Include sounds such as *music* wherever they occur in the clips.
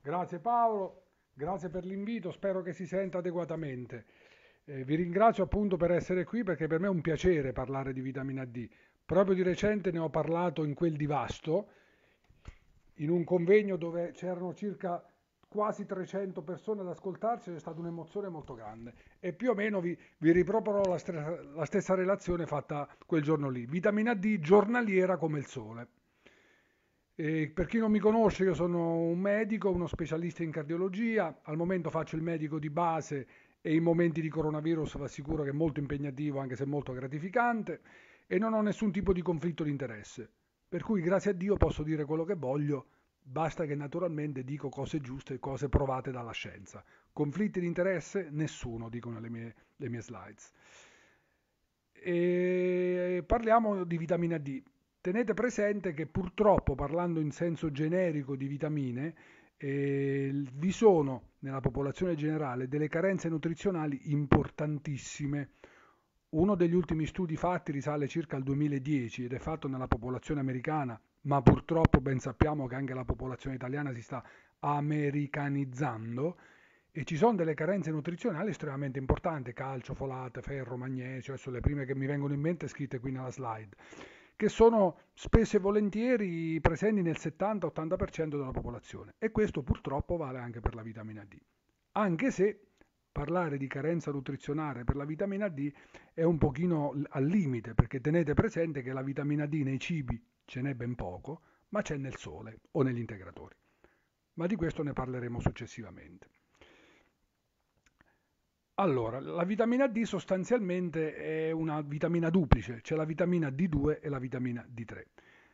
Grazie Paolo, grazie per l'invito, spero che si senta adeguatamente. Eh, vi ringrazio appunto per essere qui perché per me è un piacere parlare di vitamina D. Proprio di recente ne ho parlato in quel divasto, in un convegno dove c'erano circa quasi 300 persone ad ascoltarci, è stata un'emozione molto grande e più o meno vi, vi riproporrò la, la stessa relazione fatta quel giorno lì. Vitamina D giornaliera come il sole. E eh, per chi non mi conosce, io sono un medico, uno specialista in cardiologia, al momento faccio il medico di base e in momenti di coronavirus vi assicuro che è molto impegnativo, anche se molto gratificante, e non ho nessun tipo di conflitto di interesse. Per cui grazie a Dio posso dire quello che voglio, basta che naturalmente dico cose giuste e cose provate dalla scienza. Conflitti di interesse? Nessuno, dicono le mie, le mie slides. E parliamo di vitamina D. Tenete presente che purtroppo, parlando in senso generico di vitamine, eh, vi sono nella popolazione generale delle carenze nutrizionali importantissime. Uno degli ultimi studi fatti risale circa al 2010 ed è fatto nella popolazione americana, ma purtroppo ben sappiamo che anche la popolazione italiana si sta americanizzando e ci sono delle carenze nutrizionali estremamente importanti, calcio, folate, ferro, magnesio, sono le prime che mi vengono in mente scritte qui nella slide che sono spesso e volentieri presenti nel 70-80% della popolazione e questo purtroppo vale anche per la vitamina D. Anche se parlare di carenza nutrizionale per la vitamina D è un pochino al limite perché tenete presente che la vitamina D nei cibi ce n'è ben poco, ma c'è nel sole o negli integratori. Ma di questo ne parleremo successivamente. Allora, la vitamina D sostanzialmente è una vitamina duplice, c'è la vitamina D2 e la vitamina D3.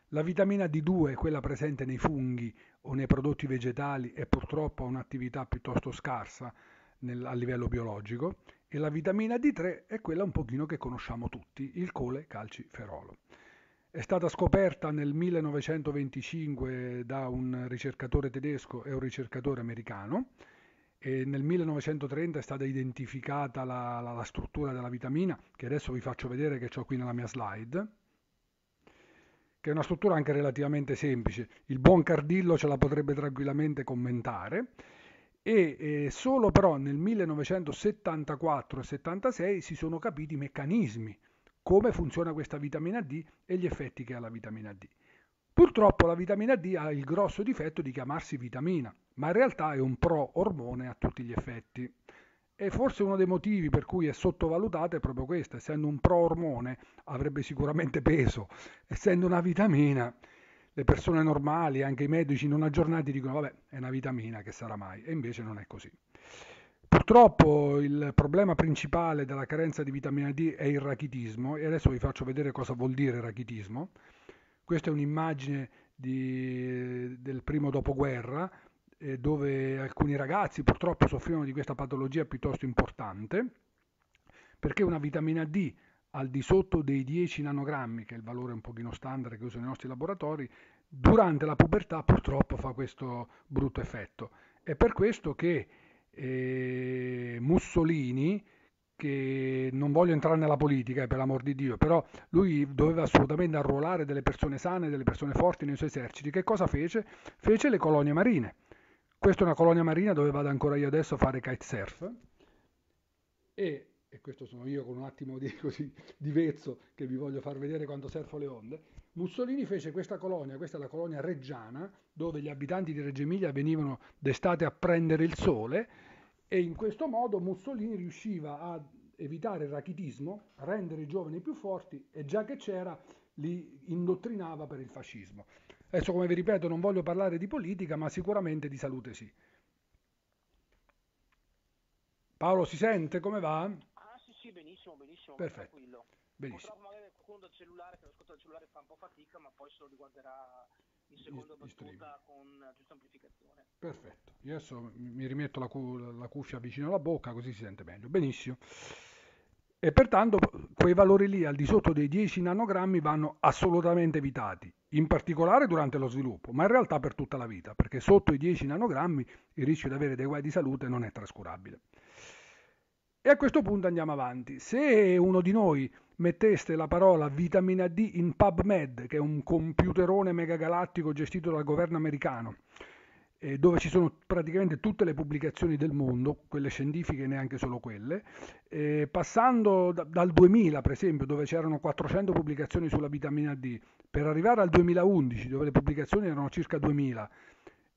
La vitamina D2, quella presente nei funghi o nei prodotti vegetali, è purtroppo un'attività piuttosto scarsa nel, a livello biologico e la vitamina D3 è quella un pochino che conosciamo tutti, il cole calciferolo. È stata scoperta nel 1925 da un ricercatore tedesco e un ricercatore americano e nel 1930 è stata identificata la, la, la, struttura della vitamina, che adesso vi faccio vedere che ho qui nella mia slide, che è una struttura anche relativamente semplice. Il buon Cardillo ce la potrebbe tranquillamente commentare. E eh, solo però nel 1974 e 76 si sono capiti i meccanismi, come funziona questa vitamina D e gli effetti che ha la vitamina D. Purtroppo la vitamina D ha il grosso difetto di chiamarsi vitamina, ma in realtà è un pro-ormone a tutti gli effetti. E forse uno dei motivi per cui è sottovalutata è proprio questo, essendo un pro-ormone avrebbe sicuramente peso, essendo una vitamina, le persone normali, anche i medici non aggiornati dicono vabbè è una vitamina che sarà mai, e invece non è così. Purtroppo il problema principale della carenza di vitamina D è il rachitismo e adesso vi faccio vedere cosa vuol dire rachitismo. Questa è un'immagine di, del primo dopoguerra eh, dove alcuni ragazzi purtroppo soffrivano di questa patologia piuttosto importante, perché una vitamina D al di sotto dei 10 nanogrammi, che è il valore un pochino standard che usano i nostri laboratori, durante la pubertà purtroppo fa questo brutto effetto. È per questo che eh, Mussolini, che non voglio entrare nella politica, eh, per l'amor di Dio, però lui doveva assolutamente arruolare delle persone sane, delle persone forti nei suoi eserciti. Che cosa fece? Fece le colonie marine. Questa è una colonia marina dove vado ancora io adesso a fare kitesurf e, e questo sono io con un attimo di, *laughs* così, di vezzo che vi voglio far vedere quando surfo le onde. Mussolini fece questa colonia, questa è la colonia reggiana, dove gli abitanti di Reggio Emilia venivano d'estate a prendere il sole e in questo modo Mussolini riusciva a evitare il rachitismo, rendere i giovani più forti e già che c'era li indottrinava per il fascismo. Adesso come vi ripeto non voglio parlare di politica, ma sicuramente di salute sì. Paolo si sente? Come va? Ah sì sì, benissimo, benissimo, Perfetto. tranquillo. Benissimo. Purtroppo magari qualcuno dal cellulare, che l'ascolta dal cellulare fa un po' fatica, ma poi se lo riguarderà in seconda battuta con giusta amplificazione. Perfetto, io adesso mi rimetto la, cu- la cuffia vicino alla bocca così si sente meglio. Benissimo e pertanto quei valori lì al di sotto dei 10 nanogrammi vanno assolutamente evitati, in particolare durante lo sviluppo, ma in realtà per tutta la vita, perché sotto i 10 nanogrammi il rischio di avere dei guai di salute non è trascurabile. E a questo punto andiamo avanti. Se uno di noi metteste la parola vitamina D in PubMed, che è un computerone megagalattico gestito dal governo americano, eh, dove ci sono praticamente tutte le pubblicazioni del mondo, quelle scientifiche e neanche solo quelle, eh, passando da, dal 2000 per esempio dove c'erano 400 pubblicazioni sulla vitamina D, per arrivare al 2011 dove le pubblicazioni erano circa 2000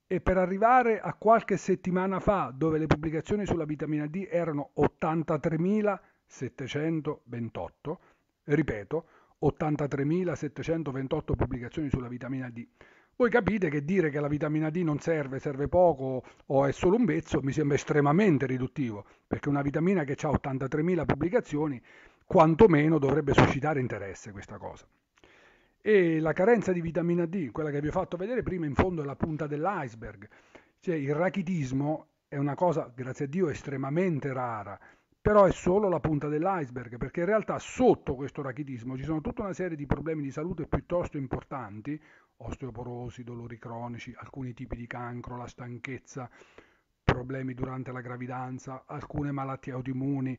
e per arrivare a qualche settimana fa dove le pubblicazioni sulla vitamina D erano 83.728, ripeto, 83.728 pubblicazioni sulla vitamina D voi capite che dire che la vitamina D non serve, serve poco o è solo un pezzo mi sembra estremamente riduttivo, perché una vitamina che ha 83.000 pubblicazioni quantomeno dovrebbe suscitare interesse questa cosa. E la carenza di vitamina D, quella che vi ho fatto vedere prima, in fondo è la punta dell'iceberg. Cioè il rachitismo è una cosa, grazie a Dio, estremamente rara, però è solo la punta dell'iceberg, perché in realtà sotto questo rachitismo ci sono tutta una serie di problemi di salute piuttosto importanti, osteoporosi, dolori cronici, alcuni tipi di cancro, la stanchezza, problemi durante la gravidanza, alcune malattie autoimmuni,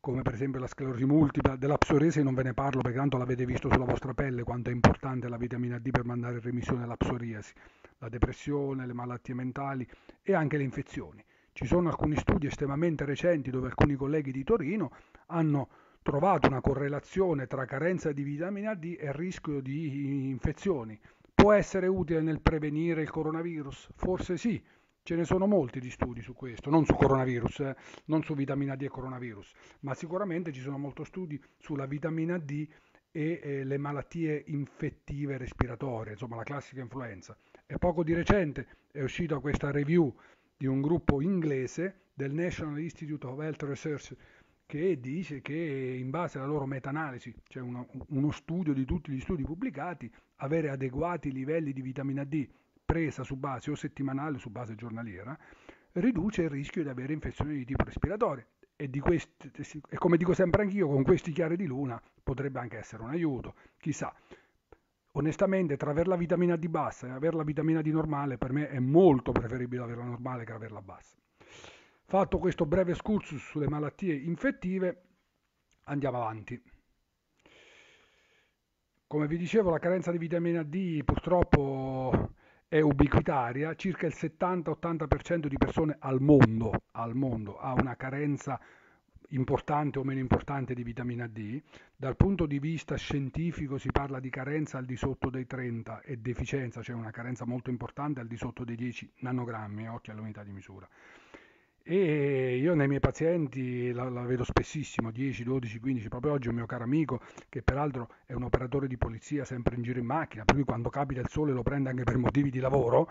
come per esempio la sclerosi multipla, della psoriasi non ve ne parlo perché tanto l'avete visto sulla vostra pelle quanto è importante la vitamina D per mandare in remissione la psoriasi, la depressione, le malattie mentali e anche le infezioni. Ci sono alcuni studi estremamente recenti dove alcuni colleghi di Torino hanno trovato una correlazione tra carenza di vitamina D e rischio di infezioni. Può essere utile nel prevenire il coronavirus? Forse sì. Ce ne sono molti di studi su questo, non su coronavirus, eh, non su vitamina D e coronavirus, ma sicuramente ci sono molti studi sulla vitamina D e eh, le malattie infettive respiratorie, insomma la classica influenza. E poco di recente è uscita questa review di un gruppo inglese del National Institute of Health Research che dice che in base alla loro meta-analisi, cioè uno, uno studio di tutti gli studi pubblicati, avere adeguati livelli di vitamina D presa su base o settimanale o su base giornaliera riduce il rischio di avere infezioni di tipo respiratorio. E, questi, e, come dico sempre anch'io, con questi chiari di luna potrebbe anche essere un aiuto, chissà. Onestamente, tra avere la vitamina D bassa e avere la vitamina D normale, per me è molto preferibile averla normale che averla bassa. Fatto questo breve excursus sulle malattie infettive, andiamo avanti. Come vi dicevo, la carenza di vitamina D purtroppo è ubiquitaria, circa il 70-80% di persone al mondo, al mondo, ha una carenza importante o meno importante di vitamina D. Dal punto di vista scientifico si parla di carenza al di sotto dei 30 e deficienza, cioè una carenza molto importante al di sotto dei 10 nanogrammi, eh, occhio all'unità di misura. E io nei miei pazienti la, la, vedo spessissimo, 10, 12, 15, proprio oggi un mio caro amico che peraltro è un operatore di polizia sempre in giro in macchina, per cui quando capita il sole lo prende anche per motivi di lavoro,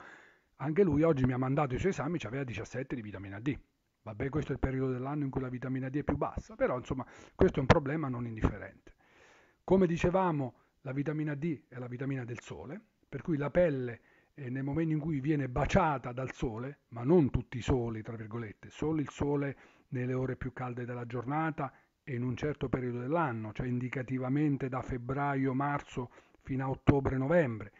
anche lui oggi mi ha mandato i suoi esami, ci aveva 17 di vitamina D. Vabbè, questo è il periodo dell'anno in cui la vitamina D è più bassa, però insomma questo è un problema non indifferente. Come dicevamo, la vitamina D è la vitamina del sole, per cui la pelle e nel momento in cui viene baciata dal sole, ma non tutti i soli, tra virgolette, solo il sole nelle ore più calde della giornata e in un certo periodo dell'anno, cioè indicativamente da febbraio-marzo fino a ottobre-novembre.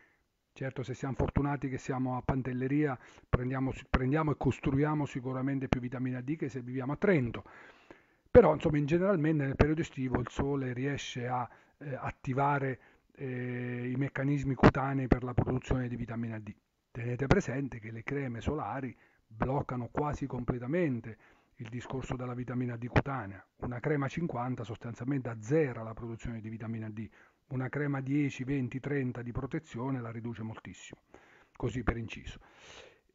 Certo, se siamo fortunati che siamo a Pantelleria, prendiamo, prendiamo e costruiamo sicuramente più vitamina D che se viviamo a Trento. Però, insomma, in generalmente nel periodo estivo il sole riesce a eh, attivare eh, i meccanismi cutanei per la produzione di vitamina D. Tenete presente che le creme solari bloccano quasi completamente il discorso della vitamina D cutanea. Una crema 50 sostanzialmente azzera la produzione di vitamina D, una crema 10, 20, 30 di protezione la riduce moltissimo, così per inciso.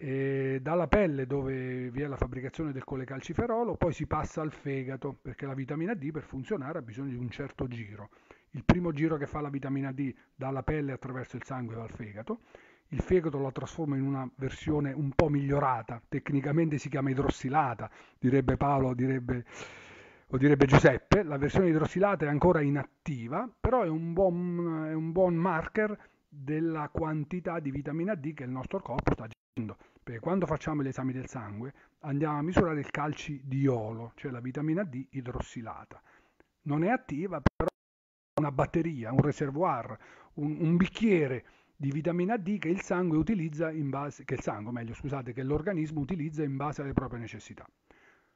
E dalla pelle dove vi è la fabbricazione del colecalciferolo, poi si passa al fegato, perché la vitamina D per funzionare ha bisogno di un certo giro il primo giro che fa la vitamina D dalla pelle attraverso il sangue va al fegato, il fegato la trasforma in una versione un po' migliorata, tecnicamente si chiama idrossilata, direbbe Paolo, direbbe, o direbbe Giuseppe, la versione idrossilata è ancora inattiva, però è un buon, è un buon marker della quantità di vitamina D che il nostro corpo sta agendo. Perché quando facciamo gli esami del sangue andiamo a misurare il calci di cioè la vitamina D idrossilata. Non è attiva, però una batteria, un reservoir, un, un bicchiere di vitamina D che il sangue utilizza in base, che il sangue, meglio scusate, che l'organismo utilizza in base alle proprie necessità.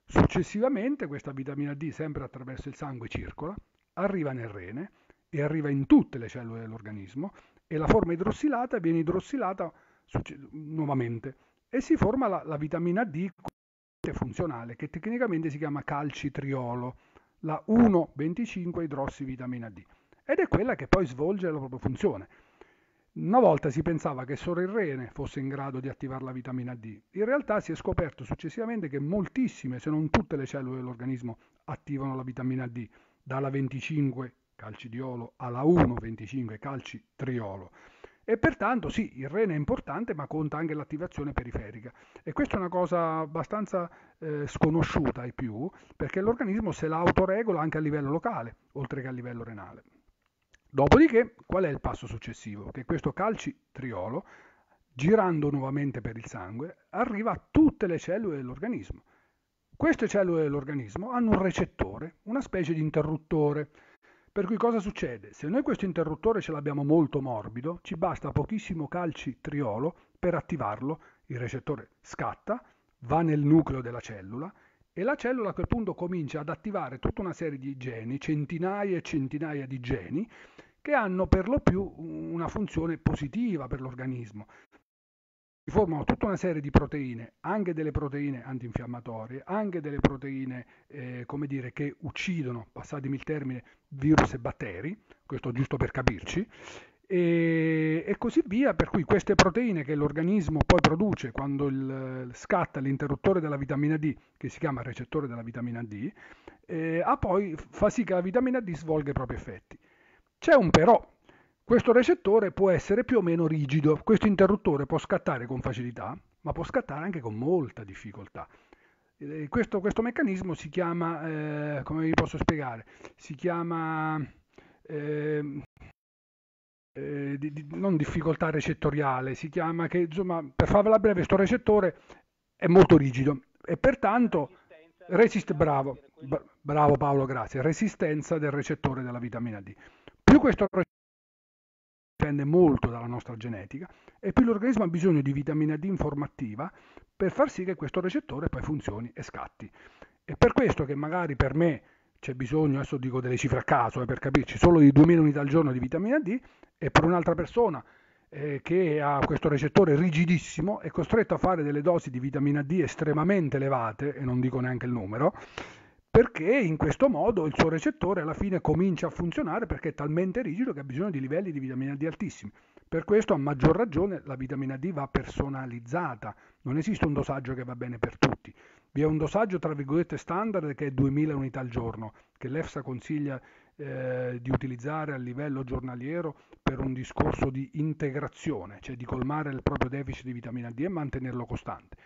Successivamente questa vitamina D, sempre attraverso il sangue, circola, arriva nel rene e arriva in tutte le cellule dell'organismo e la forma idrossilata viene idrossilata nuovamente e si forma la, la vitamina D funzionale che tecnicamente si chiama calcitriolo la 1,25 idrossivitamina D ed è quella che poi svolge la propria funzione. Una volta si pensava che solo il rene fosse in grado di attivare la vitamina D, in realtà si è scoperto successivamente che moltissime, se non tutte le cellule dell'organismo attivano la vitamina D, dalla 25 calcidiolo alla 1,25 calcitriolo. E pertanto sì, il rene è importante, ma conta anche l'attivazione periferica. E questa è una cosa abbastanza eh, sconosciuta ai più, perché l'organismo se la autoregola anche a livello locale, oltre che a livello renale. Dopodiché, qual è il passo successivo? Che questo calcitriolo, girando nuovamente per il sangue, arriva a tutte le cellule dell'organismo. Queste cellule dell'organismo hanno un recettore, una specie di interruttore, per cui cosa succede? Se noi questo interruttore ce l'abbiamo molto morbido, ci basta pochissimo calci triolo per attivarlo, il recettore scatta, va nel nucleo della cellula e la cellula a quel punto comincia ad attivare tutta una serie di geni, centinaia e centinaia di geni, che hanno per lo più una funzione positiva per l'organismo si formano tutta una serie di proteine, anche delle proteine antinfiammatorie, anche delle proteine eh, come dire, che uccidono, passatemi il termine, virus e batteri, questo giusto per capirci, e, e così via, per cui queste proteine che l'organismo poi produce quando il, scatta l'interruttore della vitamina D, che si chiama recettore della vitamina D, eh, poi, fa sì che la vitamina D svolga i propri effetti. C'è un però, questo recettore può essere più o meno rigido, questo interruttore può scattare con facilità, ma può scattare anche con molta difficoltà. Eh, questo, questo meccanismo si chiama, eh, come vi posso spiegare, si chiama eh, eh, di, di, non difficoltà recettoriale, si chiama che, insomma, per farvela breve, questo recettore è molto rigido e pertanto resiste, bravo, bravo Paolo, grazie, resistenza del recettore della vitamina D. Più questo recettore dipende molto dalla nostra genetica, e più l'organismo ha bisogno di vitamina D informativa per far sì che questo recettore poi funzioni e scatti. È per questo che magari per me c'è bisogno, adesso dico delle cifre a caso eh, per capirci, solo di 2000 unità al giorno di vitamina D e per un'altra persona eh, che ha questo recettore rigidissimo è costretto a fare delle dosi di vitamina D estremamente elevate, e non dico neanche il numero, perché in questo modo il suo recettore alla fine comincia a funzionare perché è talmente rigido che ha bisogno di livelli di vitamina D altissimi. Per questo a maggior ragione la vitamina D va personalizzata, non esiste un dosaggio che va bene per tutti. Vi è un dosaggio tra virgolette standard che è 2000 unità al giorno, che l'EFSA consiglia eh, di utilizzare a livello giornaliero per un discorso di integrazione, cioè di colmare il proprio deficit di vitamina D e mantenerlo costante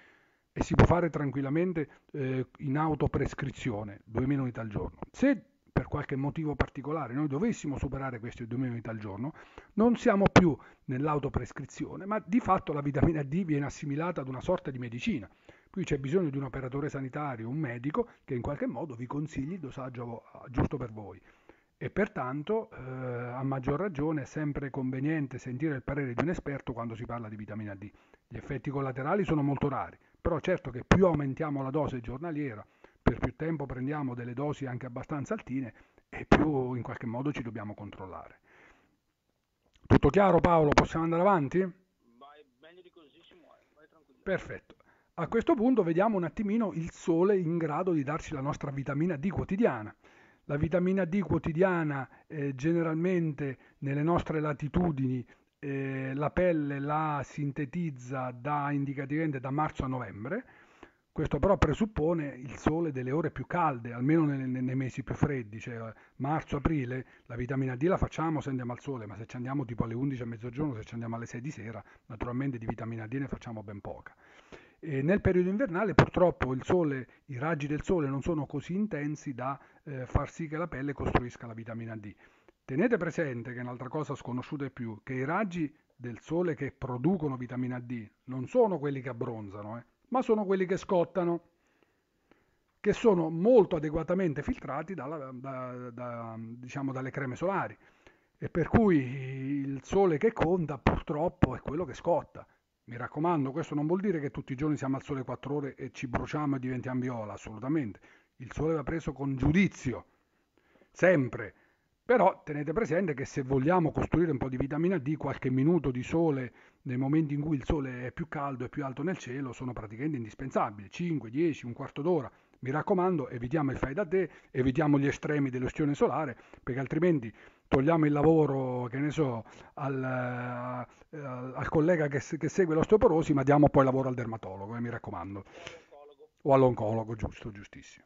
e si può fare tranquillamente eh, in autoprescrizione, 2 meno unità al giorno. Se per qualche motivo particolare noi dovessimo superare queste 2 meno unità al giorno, non siamo più nell'autoprescrizione, ma di fatto la vitamina D viene assimilata ad una sorta di medicina. Qui c'è bisogno di un operatore sanitario, un medico, che in qualche modo vi consigli il dosaggio eh, giusto per voi e pertanto eh, a maggior ragione è sempre conveniente sentire il parere di un esperto quando si parla di vitamina D. Gli effetti collaterali sono molto rari, però certo che più aumentiamo la dose giornaliera, per più tempo prendiamo delle dosi anche abbastanza altine e più in qualche modo ci dobbiamo controllare. Tutto chiaro Paolo, possiamo andare avanti? Vai meglio di così, Simone, vai tranquillo. Perfetto. A questo punto vediamo un attimino il sole in grado di darci la nostra vitamina D quotidiana. La vitamina D quotidiana eh, generalmente nelle nostre latitudini eh, la pelle la sintetizza da indicativamente da marzo a novembre, questo però presuppone il sole delle ore più calde, almeno nei, nei mesi più freddi, cioè marzo-aprile la vitamina D la facciamo se andiamo al sole, ma se ci andiamo tipo alle 11 a mezzogiorno, se ci andiamo alle 6 di sera, naturalmente di vitamina D ne facciamo ben poca. E nel periodo invernale purtroppo sole, i raggi del sole non sono così intensi da eh, far sì che la pelle costruisca la vitamina D. Tenete presente che un'altra cosa sconosciuta è più, che i raggi del sole che producono vitamina D non sono quelli che abbronzano, eh, ma sono quelli che scottano, che sono molto adeguatamente filtrati dalla, da, da, diciamo, dalle creme solari e per cui il sole che conta purtroppo è quello che scotta. Mi raccomando, questo non vuol dire che tutti i giorni siamo al sole 4 ore e ci bruciamo e diventiamo viola, assolutamente. Il sole va preso con giudizio, sempre però tenete presente che se vogliamo costruire un po' di vitamina D, qualche minuto di sole nei momenti in cui il sole è più caldo e più alto nel cielo sono praticamente indispensabili, 5, 10, un quarto d'ora. Mi raccomando, evitiamo il fai da te, evitiamo gli estremi dell'ostione solare, perché altrimenti togliamo il lavoro, che ne so, al, eh, al collega che, che, segue l'osteoporosi, ma diamo poi lavoro al dermatologo, eh, mi raccomando. O all'oncologo, giusto, giustissimo.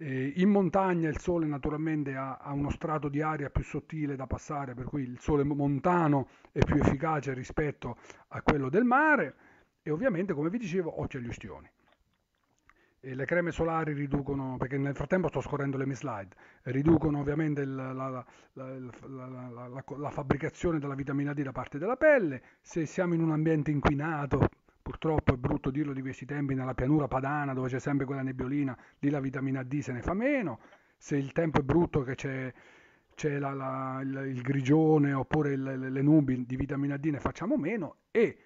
Eh, in montagna il sole naturalmente ha, ha, uno strato di aria più sottile da passare, per cui il sole montano è più efficace rispetto a quello del mare e ovviamente, come vi dicevo, occhio agli ustioni. E le creme solari riducono, perché nel frattempo sto scorrendo le mie slide, riducono ovviamente il, la, la, la, la, fabbricazione della vitamina D da parte della pelle, se siamo in un ambiente inquinato, purtroppo è brutto dirlo di questi tempi, nella pianura padana dove c'è sempre quella nebbiolina, lì la vitamina D se ne fa meno, se il tempo è brutto che c'è, c'è la, la, il, il, grigione oppure il, le, le, nubi di vitamina D ne facciamo meno e,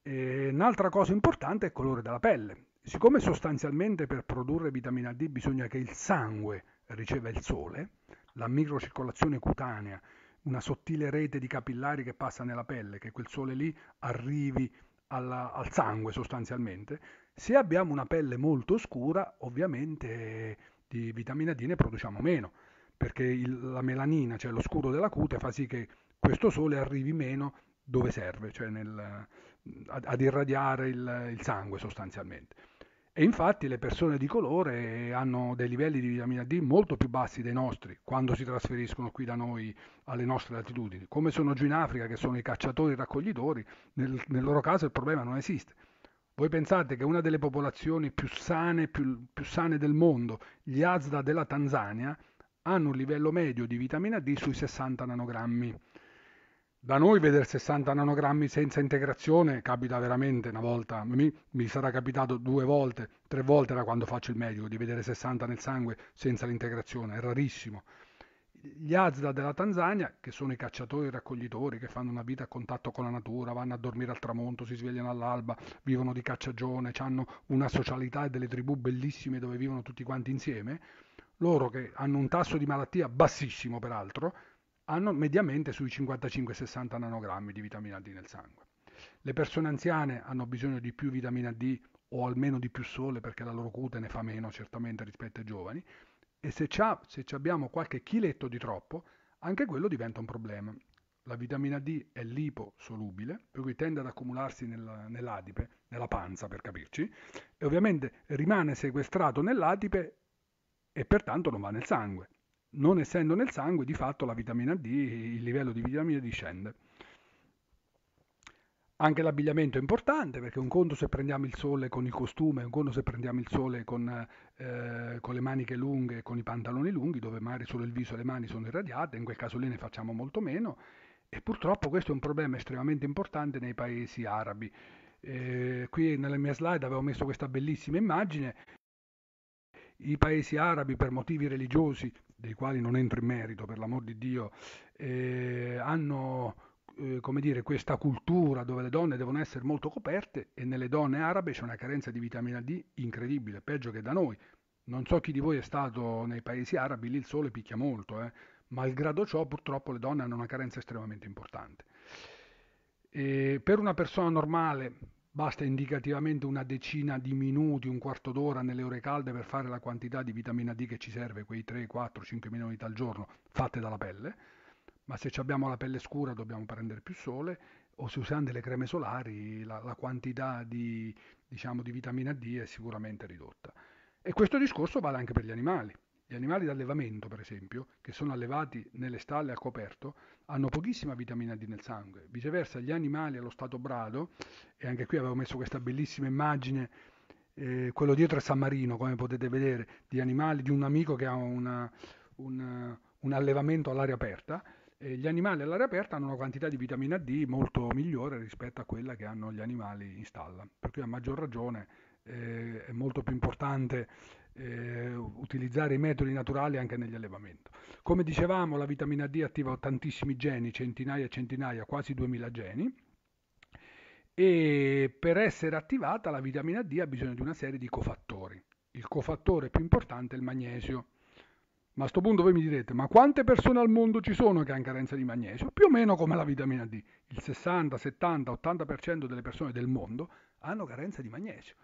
e un'altra cosa importante è il colore della pelle. Siccome sostanzialmente per produrre vitamina D bisogna che il sangue riceva il sole, la microcircolazione cutanea, una sottile rete di capillari che passa nella pelle, che quel sole lì arrivi alla, al sangue sostanzialmente. Se abbiamo una pelle molto scura, ovviamente di vitamina D ne produciamo meno, perché il, la melanina, cioè lo scuro della cute, fa sì che questo sole arrivi meno dove serve, cioè nel, ad, ad, irradiare il, il sangue sostanzialmente. E infatti le persone di colore hanno dei livelli di vitamina D molto più bassi dei nostri quando si trasferiscono qui da noi alle nostre latitudini. Come sono giù in Africa, che sono i cacciatori e raccoglitori, nel, nel, loro caso il problema non esiste. Voi pensate che una delle popolazioni più sane, più, più sane del mondo, gli Azda della Tanzania, hanno un livello medio di vitamina D sui 60 nanogrammi da noi vedere 60 nanogrammi senza integrazione capita veramente una volta, mi, mi, sarà capitato due volte, tre volte da quando faccio il medico di vedere 60 nel sangue senza l'integrazione, è rarissimo. Gli Azda della Tanzania, che sono i cacciatori e raccoglitori che fanno una vita a contatto con la natura, vanno a dormire al tramonto, si svegliano all'alba, vivono di cacciagione, hanno una socialità e delle tribù bellissime dove vivono tutti quanti insieme, loro che hanno un tasso di malattia bassissimo peraltro, hanno mediamente sui 55-60 nanogrammi di vitamina D nel sangue. Le persone anziane hanno bisogno di più vitamina D o almeno di più sole perché la loro cute ne fa meno certamente rispetto ai giovani e se, se abbiamo qualche chiletto di troppo anche quello diventa un problema. La vitamina D è liposolubile, per cui tende ad accumularsi nel, nell'adipe, nella panza per capirci, e ovviamente rimane sequestrato nell'adipe e pertanto non va nel sangue non essendo nel sangue, di fatto la vitamina D, il livello di vitamina D scende. Anche l'abbigliamento è importante perché un conto se prendiamo il sole con il costume, un conto se prendiamo il sole con, eh, con le maniche lunghe, con i pantaloni lunghi, dove magari solo il viso e le mani sono irradiate, in quel caso lì ne facciamo molto meno. E purtroppo questo è un problema estremamente importante nei paesi arabi. Eh, qui nella mia slide avevo messo questa bellissima immagine. I paesi arabi per motivi religiosi dei quali non entro in merito per l'amor di Dio, eh, hanno eh, come dire, questa cultura dove le donne devono essere molto coperte e nelle donne arabe c'è una carenza di vitamina D incredibile, peggio che da noi. Non so chi di voi è stato nei paesi arabi, lì il sole picchia molto, eh? malgrado ciò purtroppo le donne hanno una carenza estremamente importante. E per una persona normale Basta indicativamente una decina di minuti, un quarto d'ora nelle ore calde per fare la quantità di vitamina D che ci serve, quei 3, 4, 5 minuti al giorno fatte dalla pelle. Ma se abbiamo la pelle scura dobbiamo prendere più sole o se usiamo delle creme solari la, la quantità di, diciamo, di vitamina D è sicuramente ridotta. E questo discorso vale anche per gli animali. Gli animali d'allevamento, per esempio, che sono allevati nelle stalle a coperto, hanno pochissima vitamina D nel sangue. Viceversa, gli animali allo stato brado, e anche qui avevo messo questa bellissima immagine, eh, quello dietro è San Marino, come potete vedere, di animali di un amico che ha una, una, un allevamento all'aria aperta. E gli animali all'aria aperta hanno una quantità di vitamina D molto migliore rispetto a quella che hanno gli animali in stalla. Per cui a maggior ragione eh, è molto più importante eh, utilizzare i metodi naturali anche negli allevamenti. Come dicevamo, la vitamina D attiva tantissimi geni, centinaia e centinaia, quasi 2000 geni. E per essere attivata la vitamina D ha bisogno di una serie di cofattori. Il cofattore più importante è il magnesio. Ma a questo punto voi mi direte, ma quante persone al mondo ci sono che hanno carenza di magnesio? Più o meno come la vitamina D. Il 60, 70, 80% delle persone del mondo hanno carenza di magnesio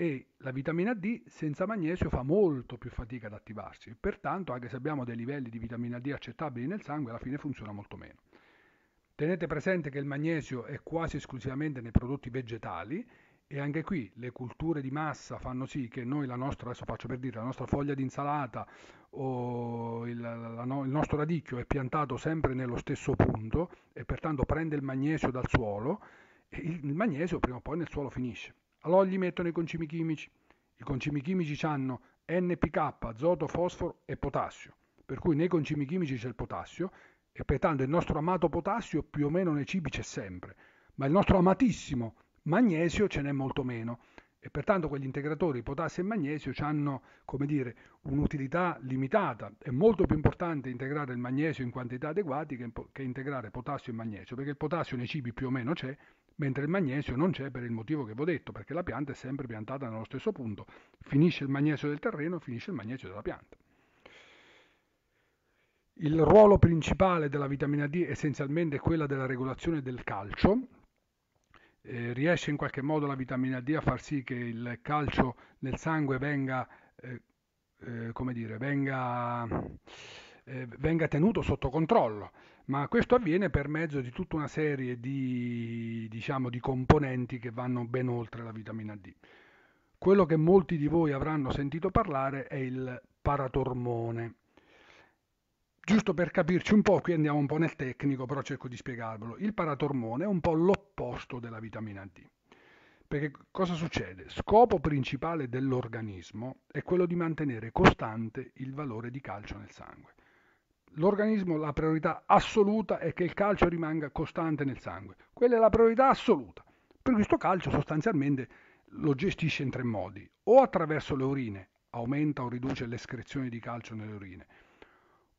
e la vitamina D senza magnesio fa molto più fatica ad attivarsi, pertanto anche se abbiamo dei livelli di vitamina D accettabili nel sangue, alla fine funziona molto meno. Tenete presente che il magnesio è quasi esclusivamente nei prodotti vegetali e anche qui le culture di massa fanno sì che noi la nostra, adesso faccio per dire, la nostra foglia di insalata o il, la, no, il nostro radicchio è piantato sempre nello stesso punto e pertanto prende il magnesio dal suolo e il magnesio prima o poi nel suolo finisce allora gli mettono i concimi chimici. I concimi chimici hanno NPK, azoto, fosforo e potassio, per cui nei concimi chimici c'è il potassio e pertanto il nostro amato potassio più o meno nei cibi c'è sempre, ma il nostro amatissimo magnesio ce n'è molto meno e pertanto quegli integratori potassio e magnesio hanno dire, un'utilità limitata. È molto più importante integrare il magnesio in quantità adeguate che, che integrare potassio e magnesio, perché il potassio nei cibi più o meno c'è, mentre il magnesio non c'è per il motivo che vi ho detto, perché la pianta è sempre piantata nello stesso punto, finisce il magnesio del terreno, finisce il magnesio della pianta. Il ruolo principale della vitamina D essenzialmente è quella della regolazione del calcio, eh, riesce in qualche modo la vitamina D a far sì che il calcio nel sangue venga, eh, eh, dire, venga, eh, venga tenuto sotto controllo ma questo avviene per mezzo di tutta una serie di, diciamo, di componenti che vanno ben oltre la vitamina D. Quello che molti di voi avranno sentito parlare è il paratormone. Giusto per capirci un po', qui andiamo un po' nel tecnico, però cerco di spiegarvelo. Il paratormone è un po' l'opposto della vitamina D. Perché cosa succede? Scopo principale dell'organismo è quello di mantenere costante il valore di calcio nel sangue l'organismo la priorità assoluta è che il calcio rimanga costante nel sangue. Quella è la priorità assoluta. Per questo calcio sostanzialmente lo gestisce in tre modi, o attraverso le urine, aumenta o riduce l'escrezione di calcio nelle urine,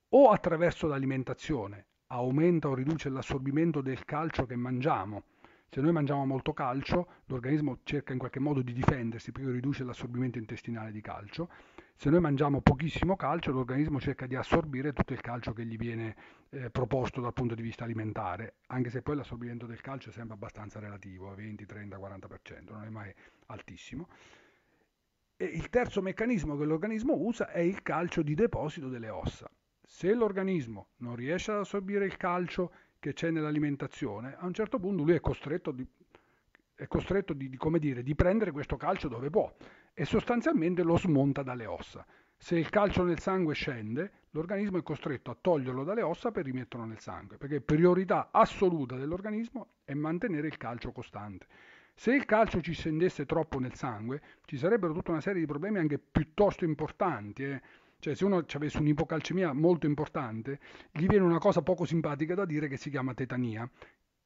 o attraverso l'alimentazione, aumenta o riduce l'assorbimento del calcio che mangiamo. Se noi mangiamo molto calcio, l'organismo cerca in qualche modo di difendersi perché riduce l'assorbimento intestinale di calcio, se noi mangiamo pochissimo calcio l'organismo cerca di assorbire tutto il calcio che gli viene eh, proposto dal punto di vista alimentare, anche se poi l'assorbimento del calcio è sempre abbastanza relativo, 20, 30, 40%, non è mai altissimo. E il terzo meccanismo che l'organismo usa è il calcio di deposito delle ossa. Se l'organismo non riesce ad assorbire il calcio che c'è nell'alimentazione, a un certo punto lui è costretto di, è costretto di, di, dire, di prendere questo calcio dove può e sostanzialmente lo smonta dalle ossa. Se il calcio nel sangue scende, l'organismo è costretto a toglierlo dalle ossa per rimetterlo nel sangue, perché priorità assoluta dell'organismo è mantenere il calcio costante. Se il calcio ci scendesse troppo nel sangue, ci sarebbero tutta una serie di problemi anche piuttosto importanti. Eh? Cioè, se uno avesse un'ipocalcemia molto importante, gli viene una cosa poco simpatica da dire che si chiama tetania,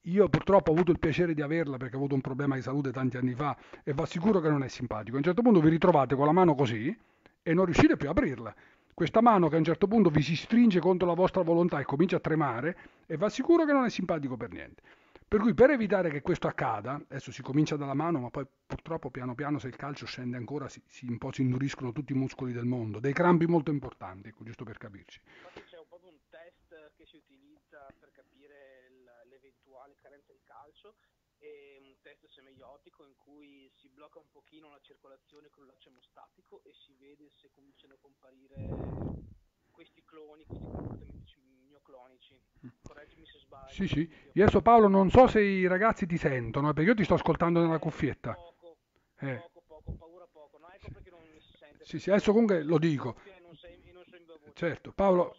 io purtroppo ho avuto il piacere di averla perché ho avuto un problema di salute tanti anni fa e va sicuro che non è simpatico. A un certo punto vi ritrovate con la mano così e non riuscite più a aprirla. Questa mano che a un certo punto vi si stringe contro la vostra volontà e comincia a tremare e va sicuro che non è simpatico per niente. Per cui per evitare che questo accada, adesso si comincia dalla mano, ma poi purtroppo piano piano se il calcio scende ancora si, si un po' si induriscono tutti i muscoli del mondo, dei crampi molto importanti, ecco, giusto per capirci. è un test semiotico in cui si blocca un pochino la circolazione con laccio statico e si vede se cominciano a comparire questi cloni, questi comportamenti mioclonici. Mm. Correggimi se sbaglio. Sì, sì. adesso Paolo non so se i ragazzi ti sentono, perché io ti sto ascoltando nella eh, cuffietta. Poco, eh. poco, poco, paura poco. No, ecco perché non mi si sente. Sì, sì, adesso comunque lo dico. Non sei, non certo, Paolo...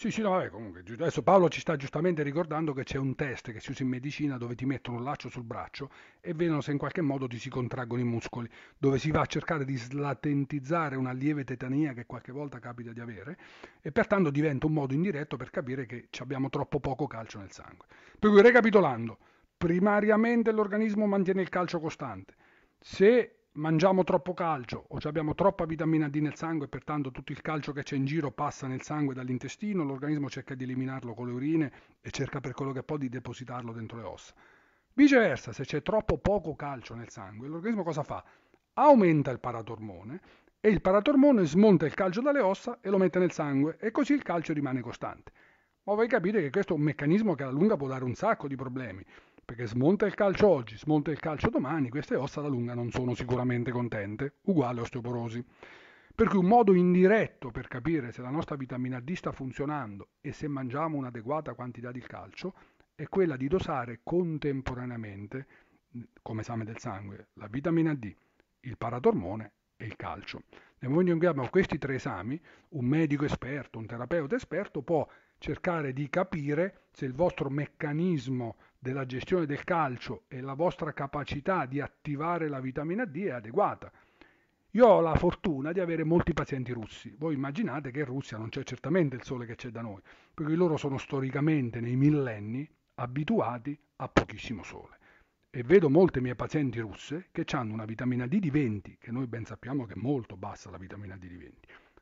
Sì, sì, no, vabbè, comunque, adesso Paolo ci sta giustamente ricordando che c'è un test che si usa in medicina dove ti mettono un laccio sul braccio e vedono se in qualche modo ti si contraggono i muscoli, dove si va a cercare di slatentizzare una lieve tetania che qualche volta capita di avere e pertanto diventa un modo indiretto per capire che abbiamo troppo poco calcio nel sangue. Per cui, recapitolando, primariamente l'organismo mantiene il calcio costante. Se mangiamo troppo calcio o abbiamo troppa vitamina D nel sangue e pertanto tutto il calcio che c'è in giro passa nel sangue dall'intestino, l'organismo cerca di eliminarlo con le urine e cerca per quello che può di depositarlo dentro le ossa. Viceversa, se c'è troppo poco calcio nel sangue, l'organismo cosa fa? Aumenta il paratormone e il paratormone smonta il calcio dalle ossa e lo mette nel sangue e così il calcio rimane costante. Ma voi capite che questo è un meccanismo che alla lunga può dare un sacco di problemi perché smonta il calcio oggi, smonta il calcio domani, queste ossa alla lunga non sono sicuramente contente, uguale osteoporosi. Per cui un modo indiretto per capire se la nostra vitamina D sta funzionando e se mangiamo un'adeguata quantità di calcio è quella di dosare contemporaneamente, come esame del sangue, la vitamina D, il paratormone e il calcio. Nel momento in cui abbiamo questi tre esami, un medico esperto, un terapeuta esperto può cercare di capire se il vostro meccanismo della gestione del calcio e la vostra capacità di attivare la vitamina D è adeguata. Io ho la fortuna di avere molti pazienti russi. Voi immaginate che in Russia non c'è certamente il sole che c'è da noi, perché loro sono storicamente nei millenni abituati a pochissimo sole. E vedo molte mie pazienti russe che hanno una vitamina D di 20, che noi ben sappiamo che è molto bassa la vitamina D di 20.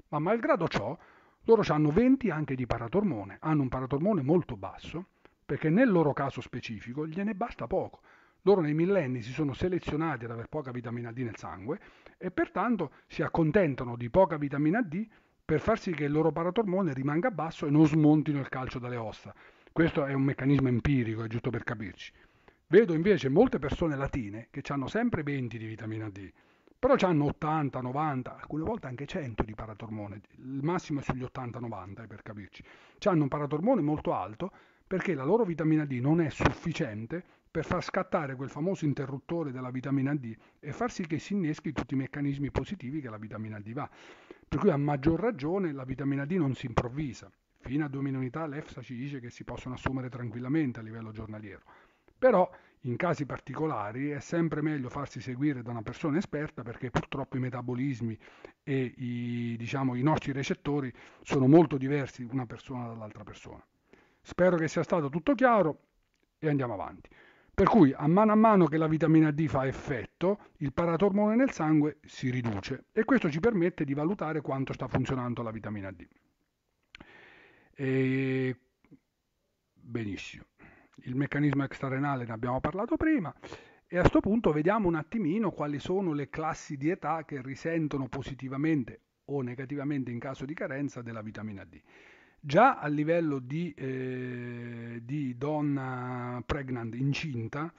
Ma malgrado ciò, loro hanno 20 anche di paratormone, hanno un paratormone molto basso perché nel loro caso specifico gliene basta poco. Loro nei millenni si sono selezionati ad aver poca vitamina D nel sangue e pertanto si accontentano di poca vitamina D per far sì che il loro paratormone rimanga basso e non smontino il calcio dalle ossa. Questo è un meccanismo empirico, è giusto per capirci. Vedo invece molte persone latine che hanno sempre 20 di vitamina D, però hanno 80, 90, alcune volte anche 100 di paratormone, il massimo è sugli 80-90 eh, per capirci. Hanno un paratormone molto alto perché la loro vitamina D non è sufficiente per far scattare quel famoso interruttore della vitamina D e far sì che si inneschi tutti i meccanismi positivi che la vitamina D va. Per cui a maggior ragione la vitamina D non si improvvisa. Fino a 2.000 unità l'EFSA ci dice che si possono assumere tranquillamente a livello giornaliero. Però in casi particolari è sempre meglio farsi seguire da una persona esperta perché purtroppo i metabolismi e i, diciamo, i nostri recettori sono molto diversi una persona dall'altra persona. Spero che sia stato tutto chiaro e andiamo avanti. Per cui a mano a mano che la vitamina D fa effetto, il paratormone nel sangue si riduce e questo ci permette di valutare quanto sta funzionando la vitamina D. E... Benissimo. Il meccanismo extrarenale ne abbiamo parlato prima e a questo punto vediamo un attimino quali sono le classi di età che risentono positivamente o negativamente in caso di carenza della vitamina D. Già a livello di, eh, di donna pregnant, incinta,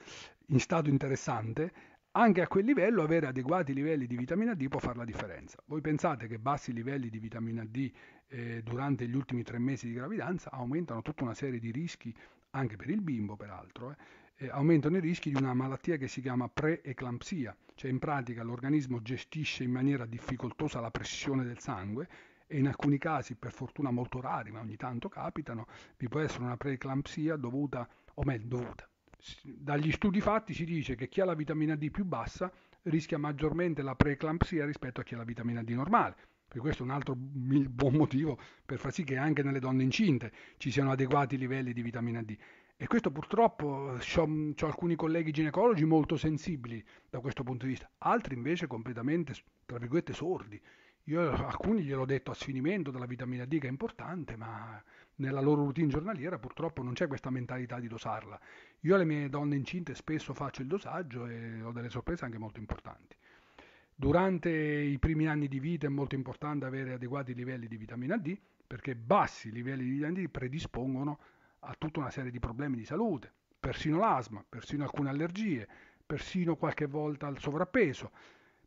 in stato interessante, anche a quel livello avere adeguati livelli di vitamina D può fare la differenza. Voi pensate che bassi livelli di vitamina D eh, durante gli ultimi tre mesi di gravidanza aumentano tutta una serie di rischi, anche per il bimbo peraltro, eh, eh, aumentano i rischi di una malattia che si chiama preeclampsia, cioè in pratica l'organismo gestisce in maniera difficoltosa la pressione del sangue e in alcuni casi, per fortuna molto rari, ma ogni tanto capitano, vi può essere una preeclampsia dovuta, o meglio, dovuta. Dagli studi fatti si dice che chi ha la vitamina D più bassa rischia maggiormente la preeclampsia rispetto a chi ha la vitamina D normale. Per questo è un altro *laughs* buon motivo per far sì che anche nelle donne incinte ci siano adeguati livelli di vitamina D. E questo purtroppo ho, alcuni colleghi ginecologi molto sensibili da questo punto di vista, altri invece completamente, tra virgolette, sordi io alcuni gliel'ho detto a sfinimento della vitamina D che è importante, ma nella loro routine giornaliera purtroppo non c'è questa mentalità di dosarla. Io alle mie donne incinte spesso faccio il dosaggio e ho delle sorprese anche molto importanti. Durante i primi anni di vita è molto importante avere adeguati livelli di vitamina D perché bassi livelli di vitamina D predispongono a tutta una serie di problemi di salute, persino l'asma, persino alcune allergie, persino qualche volta al sovrappeso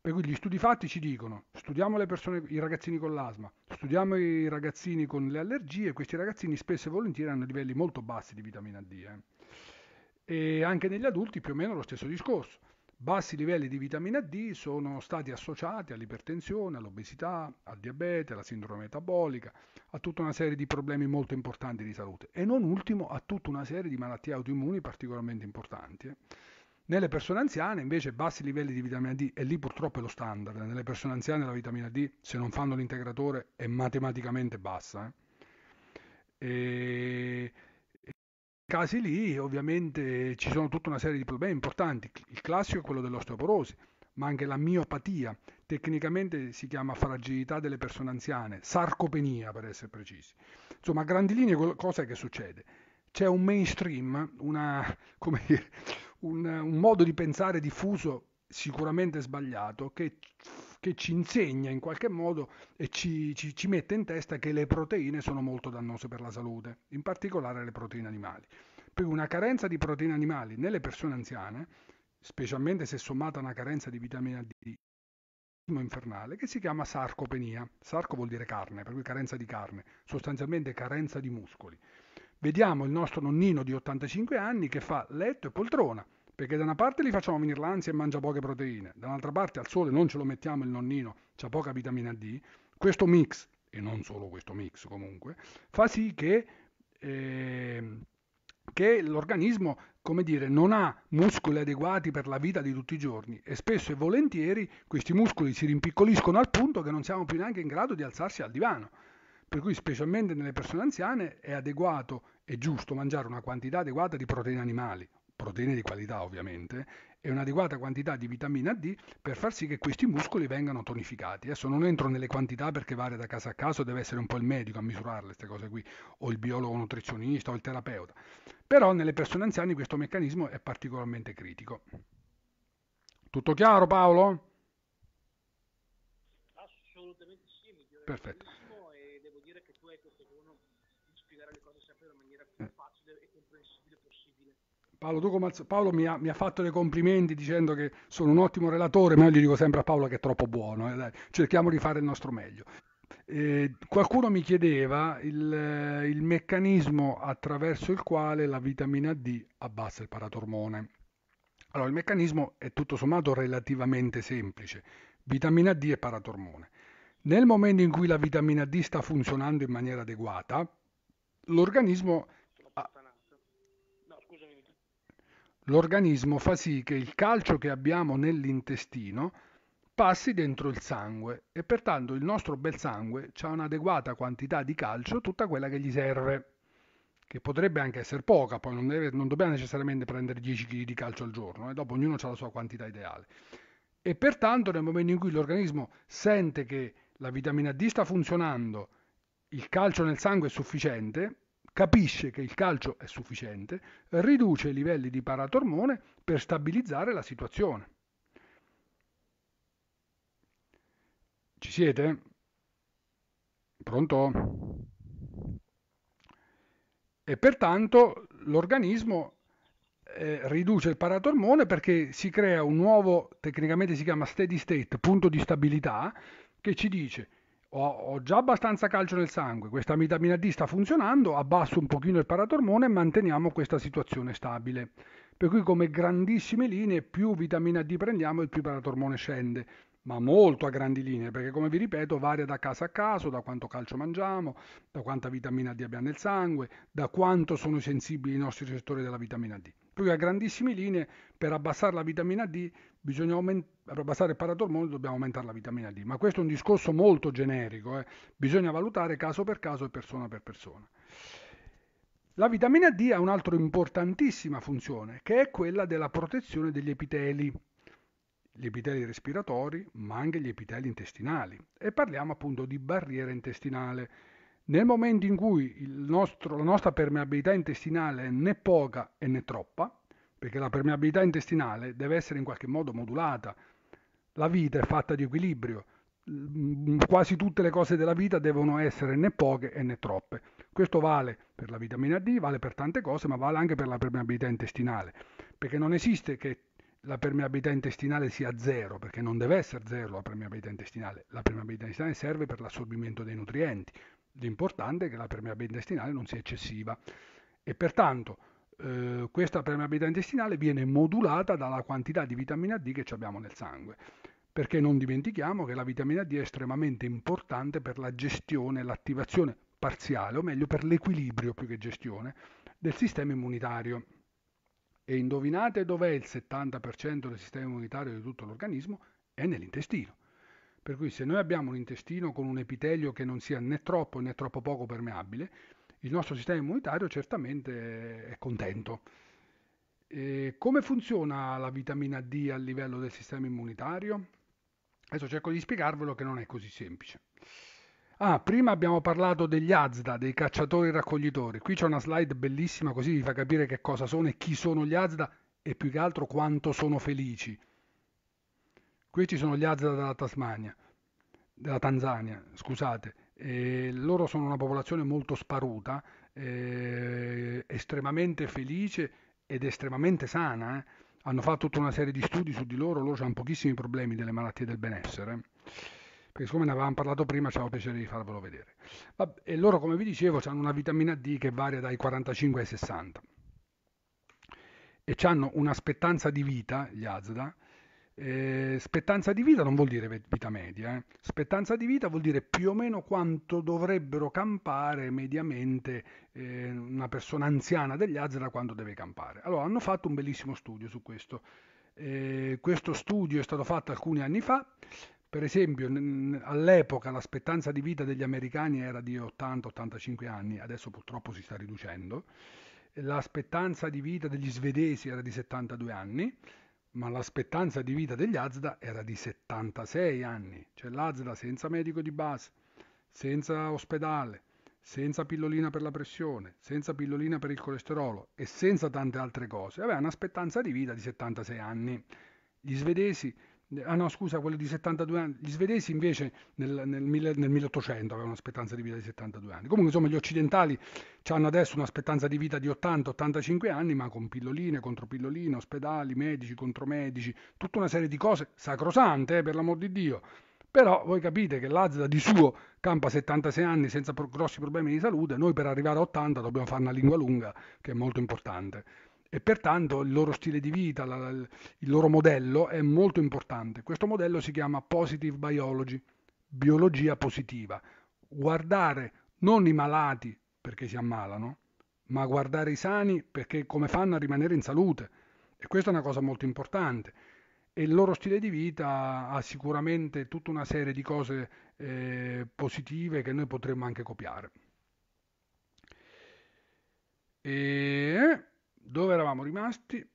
per cui gli studi fatti ci dicono, studiamo persone, i ragazzini con l'asma, studiamo i ragazzini con le allergie, questi ragazzini spesso e volentieri hanno livelli molto bassi di vitamina D. Eh. E anche negli adulti più o meno lo stesso discorso. Bassi livelli di vitamina D sono stati associati all'ipertensione, all'obesità, al diabete, alla sindrome metabolica, a tutta una serie di problemi molto importanti di salute e non ultimo a tutta una serie di malattie autoimmuni particolarmente importanti. Eh. Nelle persone anziane invece bassi livelli di vitamina D e lì purtroppo è lo standard, nelle persone anziane la vitamina D se non fanno l'integratore è matematicamente bassa. Eh. E casi lì ovviamente ci sono tutta una serie di problemi importanti, il classico è quello dell'osteoporosi, ma anche la miopatia, tecnicamente si chiama fragilità delle persone anziane, sarcopenia per essere precisi. Insomma, a grandi linee cosa è che succede? C'è un mainstream, una, dire, un, un modo di pensare diffuso sicuramente sbagliato che, che, ci insegna in qualche modo e ci, ci, ci, mette in testa che le proteine sono molto dannose per la salute, in particolare le proteine animali. Per una carenza di proteine animali nelle persone anziane, specialmente se sommata a una carenza di vitamina D, infernale che si chiama sarcopenia. Sarco vuol dire carne, per cui carenza di carne, sostanzialmente carenza di muscoli. Vediamo il nostro nonnino di 85 anni che fa letto e poltrona, perché da una parte gli facciamo venire l'ansia e mangia poche proteine, dall'altra parte al sole non ce lo mettiamo il nonnino, c'ha poca vitamina D. Questo mix, e non solo questo mix comunque, fa sì che, eh, che l'organismo come dire, non ha muscoli adeguati per la vita di tutti i giorni e spesso e volentieri questi muscoli si rimpiccoliscono al punto che non siamo più neanche in grado di alzarsi al divano. Per cui specialmente nelle persone anziane è adeguato e giusto mangiare una quantità adeguata di proteine animali, proteine di qualità ovviamente, e un'adeguata quantità di vitamina D per far sì che questi muscoli vengano tonificati. Adesso non entro nelle quantità perché varia da casa a caso, deve essere un po' il medico a misurarle queste cose qui, o il biologo nutrizionista o il terapeuta. Però nelle persone anziane questo meccanismo è particolarmente critico. Tutto chiaro Paolo? Assolutamente sì. Perfetto. Paolo, Ducomaz, Paolo mi, ha, mi, ha, fatto dei complimenti dicendo che sono un ottimo relatore, ma io gli dico sempre a Paolo che è troppo buono, eh, dai, cerchiamo di fare il nostro meglio. Eh, qualcuno mi chiedeva il, il meccanismo attraverso il quale la vitamina D abbassa il paratormone. Allora, il meccanismo è tutto sommato relativamente semplice, vitamina D e paratormone. Nel momento in cui la vitamina D sta funzionando in maniera adeguata, l'organismo l'organismo fa sì che il calcio che abbiamo nell'intestino passi dentro il sangue e pertanto il nostro bel sangue ha un'adeguata quantità di calcio, tutta quella che gli serve, che potrebbe anche essere poca, poi non, deve, non dobbiamo necessariamente prendere 10 kg di calcio al giorno, e eh? dopo ognuno ha la sua quantità ideale. E pertanto nel momento in cui l'organismo sente che la vitamina D sta funzionando, il calcio nel sangue è sufficiente, Capisce che il calcio è sufficiente, riduce i livelli di paratormone per stabilizzare la situazione. Ci siete? Pronto? E pertanto l'organismo eh, riduce il paratormone perché si crea un nuovo, tecnicamente si chiama steady state, punto di stabilità, che ci dice ho, ho, già abbastanza calcio nel sangue, questa vitamina D sta funzionando, abbasso un pochino il paratormone e manteniamo questa situazione stabile. Per cui come grandissime linee più vitamina D prendiamo e più il paratormone scende, ma molto a grandi linee, perché come vi ripeto varia da caso a caso, da quanto calcio mangiamo, da quanta vitamina D abbiamo nel sangue, da quanto sono sensibili i nostri recettori della vitamina D. Per cui a grandissime linee per abbassare la vitamina D bisogna aumentare per il paratormone dobbiamo aumentare la vitamina D, ma questo è un discorso molto generico, eh. bisogna valutare caso per caso e persona per persona. La vitamina D ha un'altra importantissima funzione, che è quella della protezione degli epiteli, gli epiteli respiratori, ma anche gli epiteli intestinali. E parliamo appunto di barriera intestinale. Nel momento in cui nostro, la nostra permeabilità intestinale è né poca e né troppa, perché la permeabilità intestinale deve essere in qualche modo modulata. La vita è fatta di equilibrio, mm, quasi tutte le cose della vita devono essere né poche né troppe. Questo vale per la vitamina D, vale per tante cose, ma vale anche per la permeabilità intestinale, perché non esiste che la permeabilità intestinale sia zero, perché non deve essere zero la permeabilità intestinale. La permeabilità intestinale serve per l'assorbimento dei nutrienti. L'importante è che la permeabilità intestinale non sia eccessiva e pertanto eh, questa permeabilità intestinale viene modulata dalla quantità di vitamina D che abbiamo nel sangue, perché non dimentichiamo che la vitamina D è estremamente importante per la gestione, l'attivazione parziale, o meglio per l'equilibrio più che gestione, del sistema immunitario. E indovinate dov'è il 70% del sistema immunitario di tutto l'organismo? È nell'intestino. Per cui se noi abbiamo un intestino con un epitelio che non sia né troppo né troppo poco permeabile, il nostro sistema immunitario certamente è contento. E come funziona la vitamina D a livello del sistema immunitario? Adesso cerco di spiegarvelo che non è così semplice. Ah, prima abbiamo parlato degli Azda, dei cacciatori raccoglitori. Qui c'è una slide bellissima così vi fa capire che cosa sono e chi sono gli Azda e più che altro quanto sono felici. Qui ci sono gli Azda della Tasmania, della Tanzania, scusate. Eh, loro sono una popolazione molto sparuta, eh, estremamente felice ed estremamente sana. Eh. Hanno fatto tutta una serie di studi su di loro, loro hanno pochissimi problemi delle malattie del benessere. Perché siccome ne avevamo parlato prima, avevo piacere di farvelo vedere. e loro, come vi dicevo, hanno una vitamina D che varia dai 45 ai 60. E hanno un'aspettanza di vita, gli Azda, eh, spettanza di vita non vuol dire vita media, eh. spettanza di vita vuol dire più o meno quanto dovrebbero campare mediamente eh, una persona anziana degli Azera quando deve campare. Allora hanno fatto un bellissimo studio su questo. Eh, questo studio è stato fatto alcuni anni fa, per esempio all'epoca la spettanza di vita degli americani era di 80-85 anni, adesso purtroppo si sta riducendo, la spettanza di vita degli svedesi era di 72 anni, ma l'aspettanza di vita degli Azda era di 76 anni, cioè l'Azda senza medico di base, senza ospedale, senza pillolina per la pressione, senza pillolina per il colesterolo e senza tante altre cose, aveva un'aspettanza di vita di 76 anni. Gli svedesi ah no scusa, quelli di 72 anni, gli svedesi invece nel, nel, nel 1800 avevano un'aspettanza di vita di 72 anni, comunque insomma gli occidentali hanno adesso un'aspettanza di vita di 80-85 anni, ma con pilloline, contro pilloline, ospedali, medici, contro medici, tutta una serie di cose sacrosante, eh, per l'amor di Dio. Però voi capite che l'Azda di suo campa 76 anni senza pro- grossi problemi di salute, noi per arrivare a 80 dobbiamo fare una lingua lunga, che è molto importante e pertanto il loro stile di vita, la, il loro modello è molto importante. Questo modello si chiama Positive Biology, biologia positiva. Guardare non i malati perché si ammalano, ma guardare i sani perché come fanno a rimanere in salute. E questa è una cosa molto importante. E il loro stile di vita ha sicuramente tutta una serie di cose eh, positive che noi potremmo anche copiare. E dove eravamo rimasti,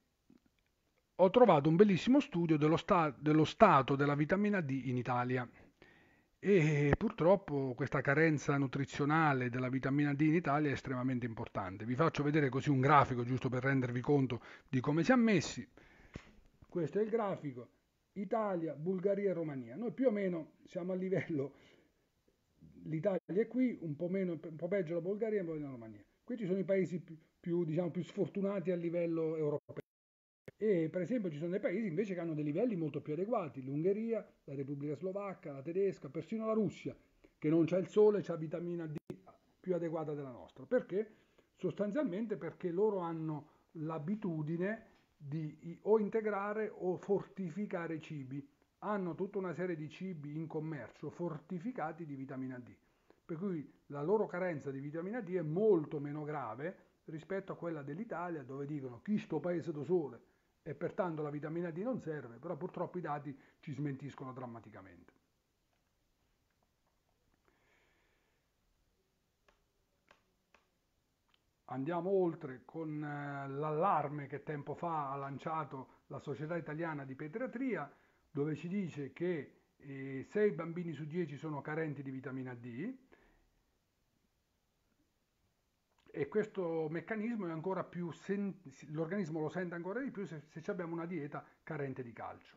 ho trovato un bellissimo studio dello, sta- dello stato della vitamina D in Italia. E purtroppo questa carenza nutrizionale della vitamina D in Italia è estremamente importante. Vi faccio vedere così un grafico giusto per rendervi conto di come siamo messi. Questo è il grafico Italia, Bulgaria e Romania. Noi più o meno siamo a livello l'Italia è qui, un po', meno, un po peggio la Bulgaria e poi la Romania. Questi sono i paesi più, più, diciamo, più sfortunati a livello europeo. E per esempio ci sono dei paesi invece che hanno dei livelli molto più adeguati, l'Ungheria, la Repubblica Slovacca, la tedesca, persino la Russia, che non c'è il sole, c'è vitamina D più adeguata della nostra. Perché? Sostanzialmente perché loro hanno l'abitudine di o integrare o fortificare cibi. Hanno tutta una serie di cibi in commercio fortificati di vitamina D. Per cui la loro carenza di vitamina D è molto meno grave rispetto a quella dell'Italia dove dicono chi sto paese do sole e pertanto la vitamina D non serve, però purtroppo i dati ci smentiscono drammaticamente. Andiamo oltre con eh, l'allarme che tempo fa ha lanciato la Società Italiana di Pediatria, dove ci dice che 6 eh, bambini su 10 sono carenti di vitamina D, e questo meccanismo è ancora più sen- l'organismo lo sente ancora di più se, se abbiamo una dieta carente di calcio.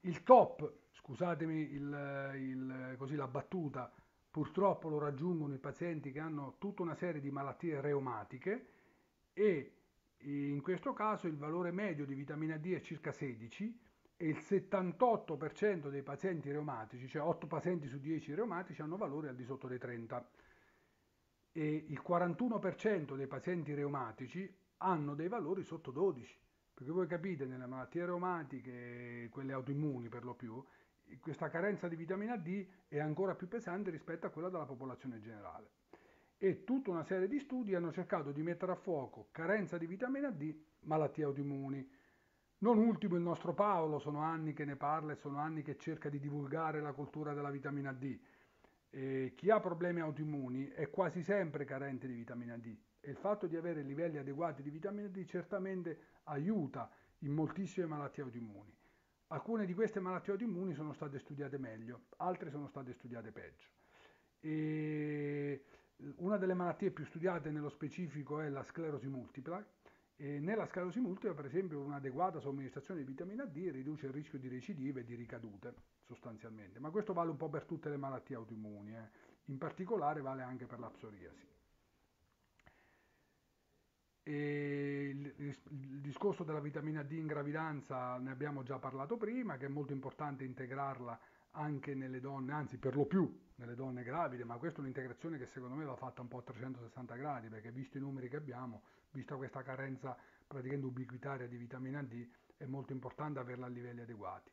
Il top, scusatemi il, il, così la battuta, purtroppo lo raggiungono i pazienti che hanno tutta una serie di malattie reumatiche e in questo caso il valore medio di vitamina D è circa 16 e il 78% dei pazienti reumatici, cioè 8 pazienti su 10 reumatici, hanno valori al di sotto dei 30 e il 41% dei pazienti reumatici hanno dei valori sotto 12, perché voi capite nelle malattie reumatiche, quelle autoimmuni per lo più, questa carenza di vitamina D è ancora più pesante rispetto a quella della popolazione generale. E tutta una serie di studi hanno cercato di mettere a fuoco carenza di vitamina D, malattie autoimmuni. Non ultimo il nostro Paolo, sono anni che ne parla e sono anni che cerca di divulgare la cultura della vitamina D eh, chi ha problemi autoimmuni è quasi sempre carente di vitamina D e il fatto di avere livelli adeguati di vitamina D certamente aiuta in moltissime malattie autoimmuni. Alcune di queste malattie autoimmuni sono state studiate meglio, altre sono state studiate peggio. E una delle malattie più studiate nello specifico è la sclerosi multipla, e nella sclerosi multipla, per esempio, un'adeguata somministrazione di vitamina D riduce il rischio di recidive e di ricadute, sostanzialmente. Ma questo vale un po' per tutte le malattie autoimmuni, eh. in particolare vale anche per la psoriasi. E il, il discorso della vitamina D in gravidanza ne abbiamo già parlato prima, che è molto importante integrarla anche nelle donne, anzi per lo più nelle donne gravide, ma questa è un'integrazione che secondo me va fatta un po' a 360 gradi, perché visto i numeri che abbiamo vista questa carenza praticamente ubiquitaria di vitamina D, è molto importante averla a livelli adeguati.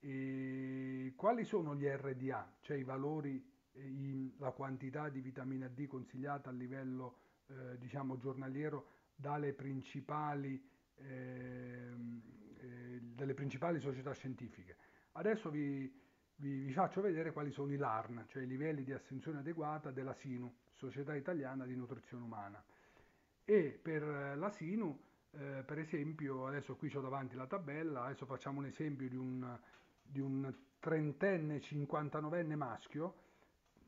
E quali sono gli RDA, cioè i valori, eh, la quantità di vitamina D consigliata a livello eh, diciamo, giornaliero dalle principali, ehm, eh, dalle principali società scientifiche? Adesso vi, vi, vi, faccio vedere quali sono i LARN, cioè i livelli di assunzione adeguata della SINU, Società Italiana di Nutrizione Umana e per l'asino eh, per esempio adesso qui ho davanti la tabella adesso facciamo un esempio di un, di un trentenne 59enne maschio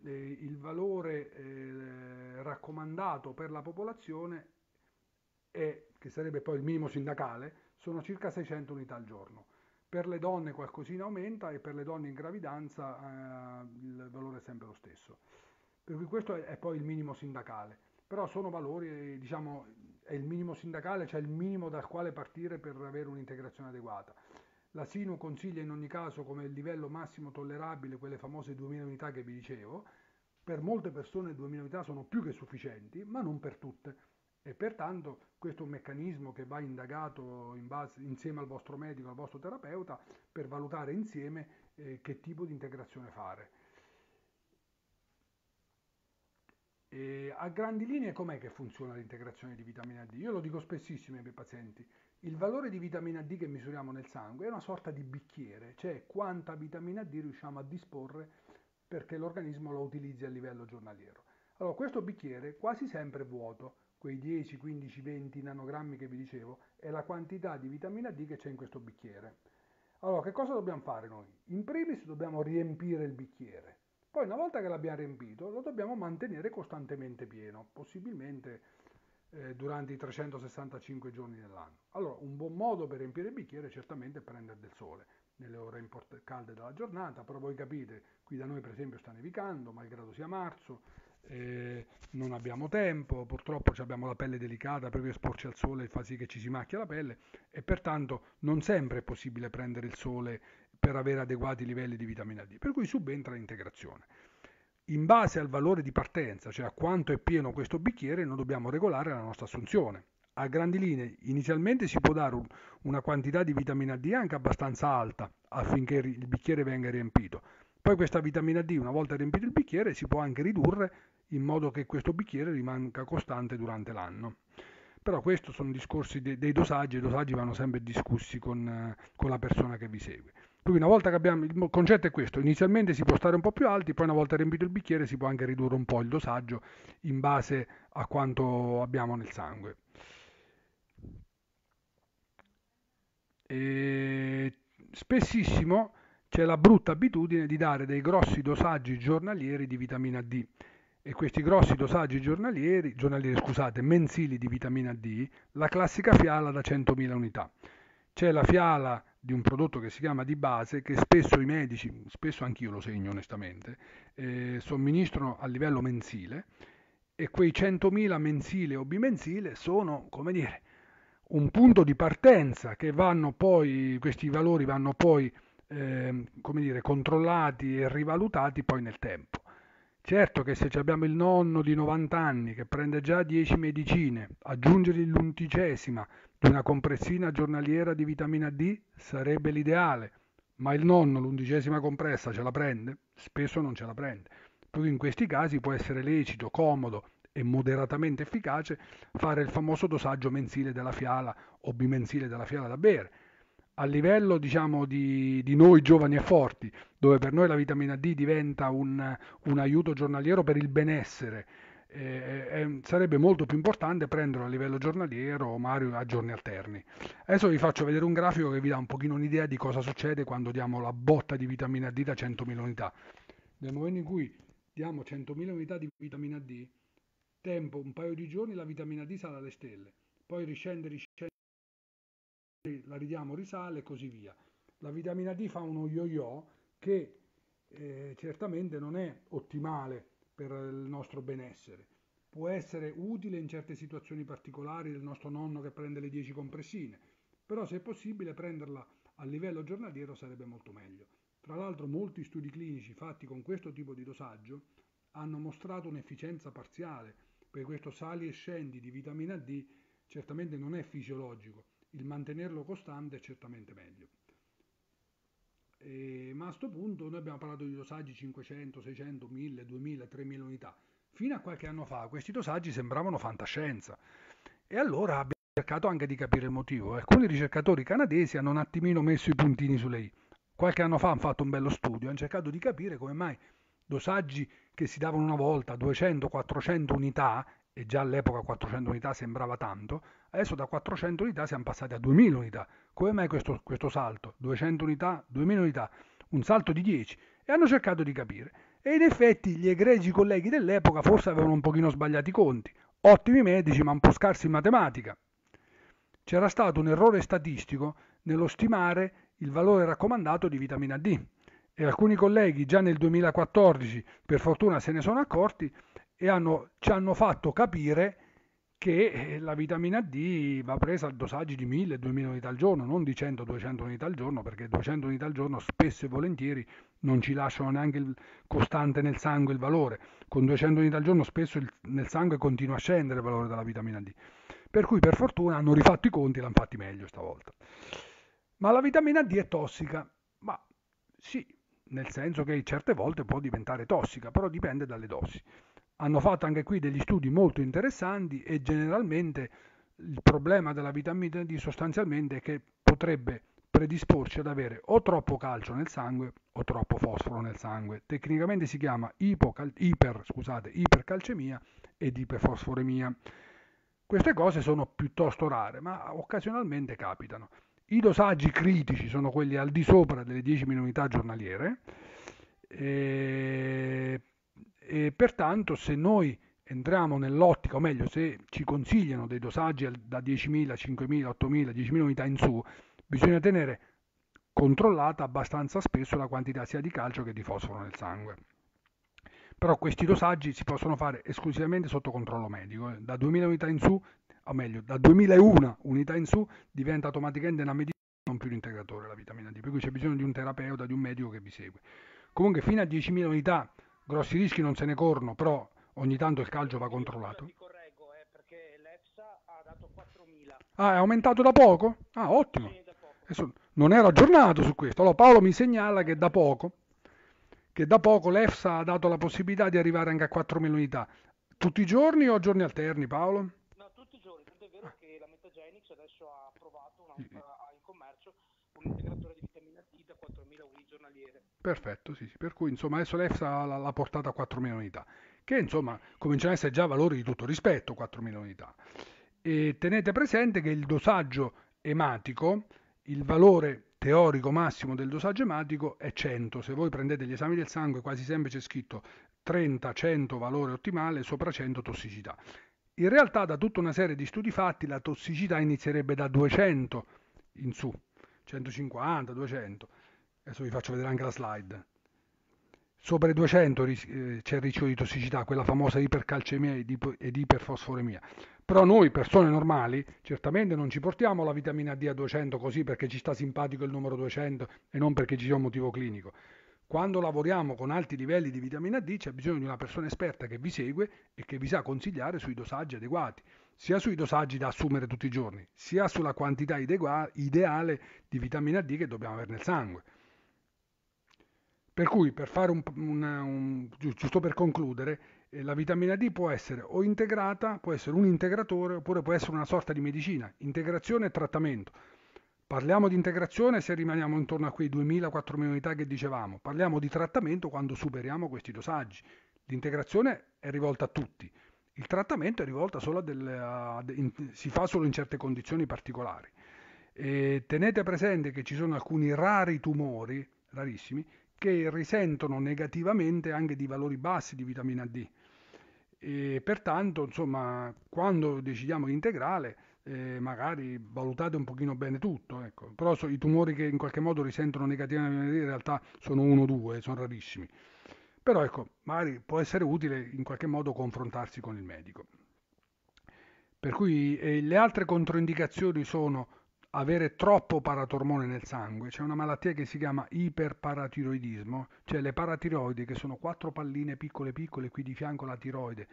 eh, il valore eh, raccomandato per la popolazione è, che sarebbe poi il minimo sindacale sono circa 600 unità al giorno per le donne qualcosina aumenta e per le donne in gravidanza eh, il valore è sempre lo stesso per cui questo è poi il minimo sindacale però sono valori, diciamo, è il minimo sindacale, cioè il minimo dal quale partire per avere un'integrazione adeguata. La SINU consiglia in ogni caso come livello massimo tollerabile quelle famose 2000 unità che vi dicevo, per molte persone 2000 unità sono più che sufficienti, ma non per tutte. E pertanto questo è un meccanismo che va indagato in base, insieme al vostro medico, al vostro terapeuta, per valutare insieme eh, che tipo di integrazione fare. E eh, a grandi linee com'è che funziona l'integrazione di vitamina D? Io lo dico spessissimo ai miei pazienti, il valore di vitamina D che misuriamo nel sangue è una sorta di bicchiere, cioè quanta vitamina D riusciamo a disporre perché l'organismo lo utilizzi a livello giornaliero. Allora questo bicchiere quasi sempre vuoto, quei 10, 15, 20 nanogrammi che vi dicevo, è la quantità di vitamina D che c'è in questo bicchiere. Allora che cosa dobbiamo fare noi? In primis dobbiamo riempire il bicchiere, poi una volta che l'abbiamo riempito lo dobbiamo mantenere costantemente pieno, possibilmente eh, durante i 365 giorni dell'anno. Allora un buon modo per riempire il bicchiere è certamente prendere del sole nelle ore calde della giornata, però voi capite, qui da noi per esempio sta nevicando, malgrado sia marzo, eh, non abbiamo tempo, purtroppo abbiamo la pelle delicata proprio esporci al sole fa sì che ci si macchia la pelle e pertanto non sempre è possibile prendere il sole per avere adeguati livelli di vitamina D, per cui subentra l'integrazione. In base al valore di partenza, cioè a quanto è pieno questo bicchiere, noi dobbiamo regolare la nostra assunzione. A grandi linee, inizialmente si può dare un, una quantità di vitamina D anche abbastanza alta affinché il bicchiere venga riempito. Poi questa vitamina D, una volta riempito il bicchiere, si può anche ridurre in modo che questo bicchiere rimanga costante durante l'anno però questi sono discorsi dei dosaggi, i dosaggi vanno sempre discussi con, eh, con la persona che vi segue. Quindi una volta che abbiamo il concetto è questo, inizialmente si può stare un po' più alti, poi una volta riempito il bicchiere si può anche ridurre un po' il dosaggio in base a quanto abbiamo nel sangue. E spessissimo c'è la brutta abitudine di dare dei grossi dosaggi giornalieri di vitamina D e questi grossi dosaggi giornalieri, giornalieri scusate, mensili di vitamina D, la classica fiala da 100.000 unità. C'è la fiala di un prodotto che si chiama di base che spesso i medici, spesso anch'io lo segno onestamente, eh, somministrano a livello mensile e quei 100.000 mensile o bimensile sono, come dire, un punto di partenza che vanno poi, questi valori vanno poi, eh, come dire, controllati e rivalutati poi nel tempo. Certo che se abbiamo il nonno di 90 anni che prende già 10 medicine, aggiungere l'undicesima una compressina giornaliera di vitamina D sarebbe l'ideale, ma il nonno l'undicesima compressa ce la prende? Spesso non ce la prende. Proprio in questi casi può essere lecito, comodo e moderatamente efficace fare il famoso dosaggio mensile della fiala o bimensile della fiala da bere. A livello diciamo, di, di, noi giovani e forti, dove per noi la vitamina D diventa un, un aiuto giornaliero per il benessere eh, eh, sarebbe molto più importante prenderlo a livello giornaliero o Mario a giorni alterni. Adesso vi faccio vedere un grafico che vi dà un pochino un'idea di cosa succede quando diamo la botta di vitamina D da 100.000 unità. Nel momento in cui diamo 100.000 unità di vitamina D, tempo un paio di giorni la vitamina D sale alle stelle, poi riscende, riscende, la ridiamo, risale e così via. La vitamina D fa uno yo-yo che eh, certamente non è ottimale per il nostro benessere. Può essere utile in certe situazioni particolari del nostro nonno che prende le 10 compressine, però se è possibile prenderla a livello giornaliero sarebbe molto meglio. Tra l'altro molti studi clinici fatti con questo tipo di dosaggio hanno mostrato un'efficienza parziale, per questo sali e scendi di vitamina D certamente non è fisiologico, il mantenerlo costante è certamente meglio eh, ma a questo punto noi abbiamo parlato di dosaggi 500, 600, 1000, 2000, 3000 unità. Fino a qualche anno fa questi dosaggi sembravano fantascienza e allora abbiamo cercato anche di capire il motivo. Alcuni ricercatori canadesi hanno un attimino messo i puntini sulle i. Qualche anno fa hanno fatto un bello studio, hanno cercato di capire come mai dosaggi che si davano una volta 200-400 unità e già all'epoca 400 unità sembrava tanto, adesso da 400 unità siamo passati a 2000 unità. Come mai questo, questo salto? 200 unità, 2000 unità, un salto di 10 e hanno cercato di capire. E in effetti gli egregi colleghi dell'epoca forse avevano un pochino sbagliato i conti, ottimi medici ma un po' scarsi in matematica. C'era stato un errore statistico nello stimare il valore raccomandato di vitamina D e alcuni colleghi già nel 2014, per fortuna se ne sono accorti, e hanno, ci hanno fatto capire che eh, la vitamina D va presa a dosaggi di 1000-2000 unità al giorno, non di 100-200 unità al giorno, perché 200 unità al giorno spesso e volentieri non ci lasciano neanche il costante nel sangue il valore. Con 200 unità al giorno spesso il, nel sangue continua a scendere il valore della vitamina D. Per cui per fortuna hanno rifatto i conti e l'hanno fatti meglio stavolta. Ma la vitamina D è tossica? Ma sì, nel senso che certe volte può diventare tossica, però dipende dalle dosi hanno fatto anche qui degli studi molto interessanti e generalmente il problema della vitamina D sostanzialmente è che potrebbe predisporci ad avere o troppo calcio nel sangue o troppo fosforo nel sangue. Tecnicamente si chiama ipocal- iper, scusate, ipercalcemia ed iperfosforemia. Queste cose sono piuttosto rare, ma occasionalmente capitano. I dosaggi critici sono quelli al di sopra delle 10.000 unità giornaliere. E eh, e pertanto se noi entriamo nell'ottica, o meglio se ci consigliano dei dosaggi da 10.000, 5.000, 8.000, 10.000 unità in su, bisogna tenere controllata abbastanza spesso la quantità sia di calcio che di fosforo nel sangue. Però questi dosaggi si possono fare esclusivamente sotto controllo medico, eh. da 2.000 unità in su, o meglio, da 2001 unità in su diventa automaticamente una medicina, non più un integratore la vitamina D, per cui c'è bisogno di un terapeuta, di un medico che vi segue. Comunque fino a 10.000 unità grossi rischi non se ne corrono, però ogni tanto il calcio va controllato. Mi Correggo, eh, perché l'EFSA ha dato 4.000. Ah, è aumentato da poco? Ah, ottimo. Sì, non ero aggiornato su questo. Allora Paolo mi segnala che da poco, che da poco l'EFSA ha dato la possibilità di arrivare anche a 4.000 unità. Tutti i giorni o giorni alterni, Paolo? No, tutti i giorni. Tanto è vero ah. che la Metagenics adesso ha approvato una, in commercio un integratore di giornaliere. Perfetto, sì, sì. Per cui insomma adesso l'EFSA l'ha portata a 4.000 unità, che insomma cominciano ad essere già valori di tutto rispetto, 4.000 unità. E tenete presente che il dosaggio ematico, il valore teorico massimo del dosaggio ematico è 100. Se voi prendete gli esami del sangue, quasi sempre c'è scritto 30-100 valore ottimale, sopra 100 tossicità. In realtà, da tutta una serie di studi fatti, la tossicità inizierebbe da 200 in su, 150, 200 adesso vi faccio vedere anche la slide. Sopra i 200 eh, c'è il rischio di tossicità, quella famosa ipercalcemia ed iperfosforemia. Però noi, persone normali, certamente non ci portiamo la vitamina D a 200 così perché ci sta simpatico il numero 200 e non perché ci sia un motivo clinico. Quando lavoriamo con alti livelli di vitamina D c'è bisogno di una persona esperta che vi segue e che vi sa consigliare sui dosaggi adeguati, sia sui dosaggi da assumere tutti i giorni, sia sulla quantità ideale di vitamina D che dobbiamo avere nel sangue. Per cui, per fare un, una, un, giusto per concludere, eh, la vitamina D può essere o integrata, può essere un integratore, oppure può essere una sorta di medicina, integrazione e trattamento. Parliamo di integrazione se rimaniamo intorno a quei 2.000-4.000 unità che dicevamo, parliamo di trattamento quando superiamo questi dosaggi. L'integrazione è rivolta a tutti, il trattamento è rivolto solo a delle, a in, si fa solo in certe condizioni particolari. E tenete presente che ci sono alcuni rari tumori, rarissimi, che risentono negativamente anche di valori bassi di vitamina D. E pertanto, insomma, quando decidiamo l'integrale, eh, magari valutate un pochino bene tutto. Ecco. Però so, i tumori che in qualche modo risentono negativamente in realtà sono uno o due, sono rarissimi. Però ecco, magari può essere utile in qualche modo confrontarsi con il medico. Per cui eh, le altre controindicazioni sono avere troppo paratormone nel sangue, c'è una malattia che si chiama iperparatiroidismo, cioè le paratiroidi che sono quattro palline piccole piccole qui di fianco alla tiroide,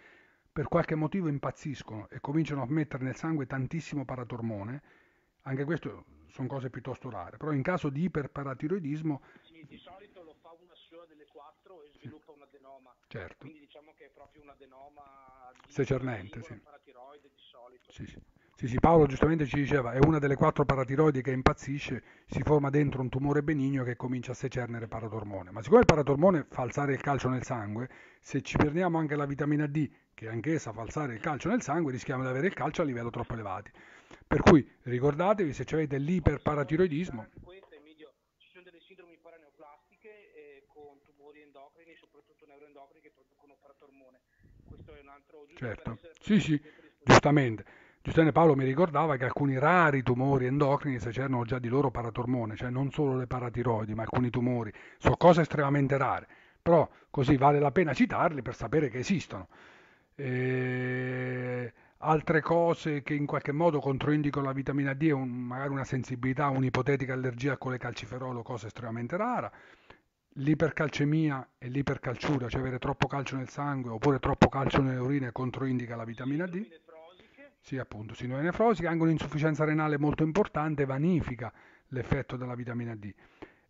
per qualche motivo impazziscono e cominciano a mettere nel sangue tantissimo paratormone, anche questo sono cose piuttosto rare, però in caso di iperparatiroidismo... Sì, di solito lo fa una sola delle quattro e sviluppa sì. un adenoma, certo. quindi diciamo che è proprio un adenoma... Secernente, sì. Paratiroide di solito. Sì, sì. Sì, sì, Paolo giustamente ci diceva, è una delle quattro paratiroidi che impazzisce, si forma dentro un tumore benigno che comincia a secernere paratormone. Ma siccome il paratormone fa alzare il calcio nel sangue, se ci perdiamo anche la vitamina D, che anch'essa fa alzare il calcio nel sangue, rischiamo di avere il calcio a livello troppo elevati. Per cui ricordatevi, se avete l'iperparatiroidismo... Questo Ci sono delle sindromi paraneoplastiche eh, con tumori endocrini, soprattutto neuroendocrini, che producono paratormone. Questo è un altro... Certo, sì, sì, giustamente. Giustine Paolo mi ricordava che alcuni rari tumori endocrini se c'erano già di loro paratormone, cioè non solo le paratiroidi, ma alcuni tumori, sono cose estremamente rare, però così vale la pena citarli per sapere che esistono. E eh, altre cose che in qualche modo controindicano la vitamina D un, magari una sensibilità, un'ipotetica allergia con le calciferolo, cosa estremamente rara. L'ipercalcemia e l'ipercalciuria, cioè avere troppo calcio nel sangue oppure troppo calcio nelle urine, controindica la vitamina D. Sì, appunto, sindrome nefrosica, anche un'insufficienza renale molto importante vanifica l'effetto della vitamina D.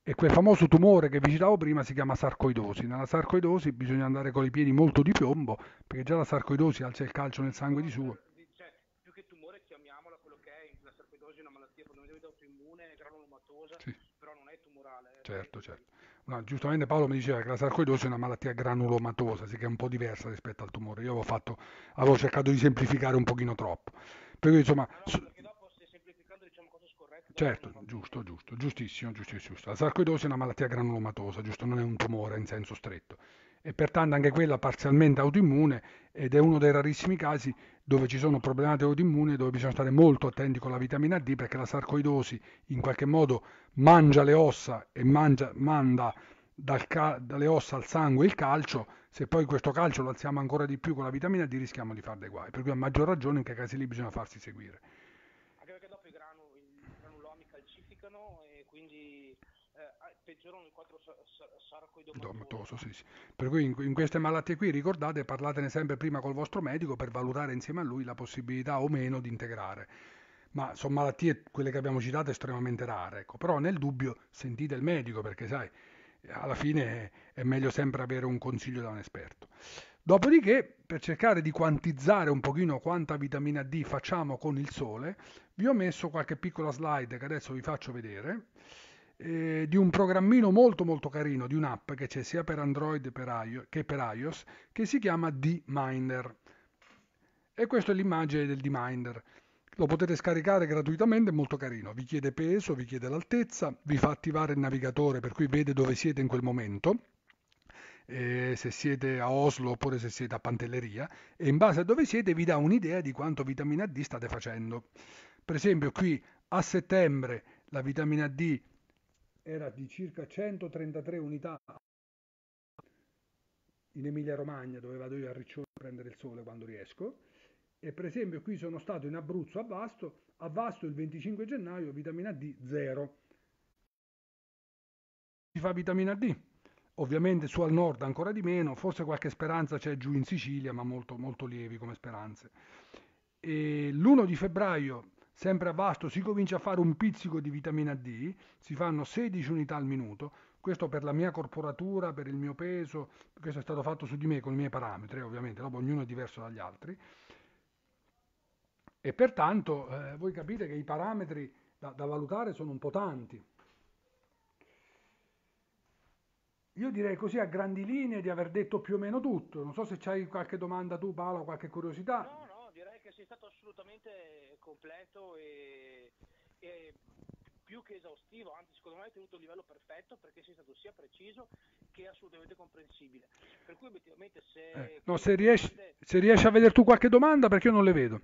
E quel famoso tumore che vi citavo prima si chiama sarcoidosi. Nella sarcoidosi bisogna andare con i piedi molto di piombo, perché già la sarcoidosi alza il calcio nel sangue di suo. Cioè, più che tumore chiamiamola quello che è, la sarcoidosi è una malattia fondamentalmente autoimmune, granulomatosa, sì. però non è tumorale. Eh. Certo, certo. No, giustamente Paolo mi diceva che la sarcoidosi è una malattia granulomatosa, sì che è un po' diversa rispetto al tumore. Io avevo, fatto, avevo cercato di semplificare un pochino troppo. Perché insomma... No, no, perché dopo stai semplificando diciamo cose scorrette. Certo, giusto, giusto, giustissimo, giustissimo, La sarcoidosi è una malattia granulomatosa, giusto, non è un tumore in senso stretto e pertanto anche quella parzialmente autoimmune ed è uno dei rarissimi casi dove ci sono problemi autoimmune dove bisogna stare molto attenti con la vitamina D perché la sarcoidosi in qualche modo mangia le ossa e mangia, manda dal dalle ossa al sangue il calcio, se poi questo calcio lo alziamo ancora di più con la vitamina D rischiamo di fare dei guai, per cui a maggior ragione in quei casi lì bisogna farsi seguire. Anche perché dopo i granulomi calcificano e quindi eh, peggiorano in qualche Domatoso, sì, sì. Per cui in, in, queste malattie qui ricordate, parlatene sempre prima col vostro medico per valutare insieme a lui la possibilità o meno di integrare. Ma sono malattie, quelle che abbiamo citato, estremamente rare. Ecco. Però nel dubbio sentite il medico perché, sai, alla fine è, è meglio sempre avere un consiglio da un esperto. Dopodiché, per cercare di quantizzare un pochino quanta vitamina D facciamo con il sole, vi ho messo qualche piccola slide che adesso vi faccio vedere. Eh, di un programmino molto molto carino, di un'app che c'è sia per Android che per iOS, che si chiama D-Minder. E questa è l'immagine del D-Minder. Lo potete scaricare gratuitamente, è molto carino. Vi chiede peso, vi chiede l'altezza, vi fa attivare il navigatore per cui vede dove siete in quel momento. Eh, se siete a Oslo oppure se siete a Pantelleria e in base a dove siete vi dà un'idea di quanto vitamina D state facendo. Per esempio qui a settembre la vitamina D era di circa 133 unità. In Emilia Romagna dove vado io a Riccione a prendere il sole quando riesco. E per esempio qui sono stato in Abruzzo a Vasto, a Vasto il 25 gennaio vitamina D 0. Si fa vitamina D, ovviamente su al nord ancora di meno, forse qualche speranza c'è giù in Sicilia, ma molto, molto lievi come speranze. E l'1 di febbraio Sempre a Vasto si comincia a fare un pizzico di vitamina D, si fanno 16 unità al minuto, questo per la mia corporatura, per il mio peso, questo è stato fatto su di me con i miei parametri, ovviamente, dopo ognuno è diverso dagli altri. E pertanto eh, voi capite che i parametri da, da valutare sono un po' tanti. Io direi così a grandi linee di aver detto più o meno tutto. Non so se c'hai qualche domanda tu, Paolo, qualche curiosità perché sei stato assolutamente completo e, e più che esaustivo, anzi secondo me hai tenuto un livello perfetto perché sei stato sia preciso che assolutamente comprensibile. Per cui obiettivamente se... Eh, no, se riesci, se riesci a vedere tu qualche domanda perché io non le vedo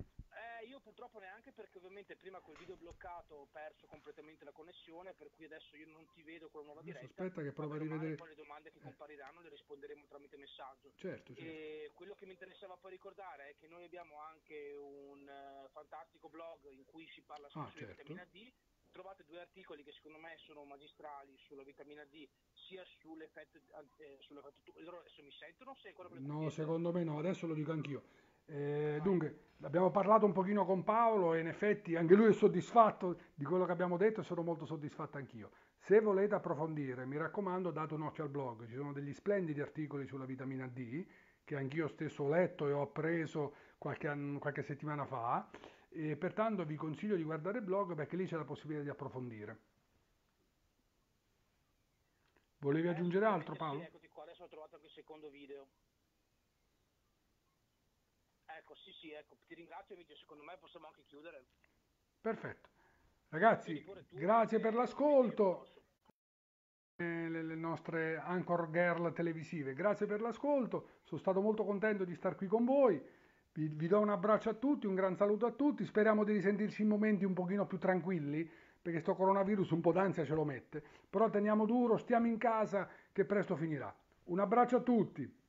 perché ovviamente prima col video bloccato ho perso completamente la connessione, per cui adesso io non ti vedo con la nuova diretta. Aspetta che provo a rivedere. Poi le domande che eh. compariranno le risponderemo tramite messaggio. Certo, certo. E quello che mi interessava poi ricordare è che noi abbiamo anche un eh, fantastico blog in cui si parla ah, sulla certo. vitamina D. Trovate due articoli che secondo me sono magistrali sulla vitamina D sia sull'effetto, eh, sull'effetto loro adesso mi sentono se quello No, secondo me no, adesso lo dico anch'io. Eh, dunque, abbiamo parlato un pochino con Paolo e in effetti anche lui è soddisfatto di quello che abbiamo detto e sono molto soddisfatto anch'io. Se volete approfondire, mi raccomando, date un occhio al blog, ci sono degli splendidi articoli sulla vitamina D che anch'io stesso ho letto e ho appreso qualche, qualche settimana fa e pertanto vi consiglio di guardare il blog perché lì c'è la possibilità di approfondire. Volevi eh, aggiungere altro Paolo? Eccoti qua, adesso ho trovato anche il secondo video. Ecco, sì, sì, ecco, ti ringrazio Emilio, secondo me possiamo anche chiudere. Perfetto. Ragazzi, grazie per l'ascolto. Eh, le nostre Anchor Girl televisive, grazie per l'ascolto. Sono stato molto contento di star qui con voi. Vi, vi do un abbraccio a tutti, un gran saluto a tutti. Speriamo di risentirci in momenti un pochino più tranquilli perché sto coronavirus un po' d'ansia ce lo mette. Però teniamo duro, stiamo in casa che presto finirà. Un abbraccio a tutti.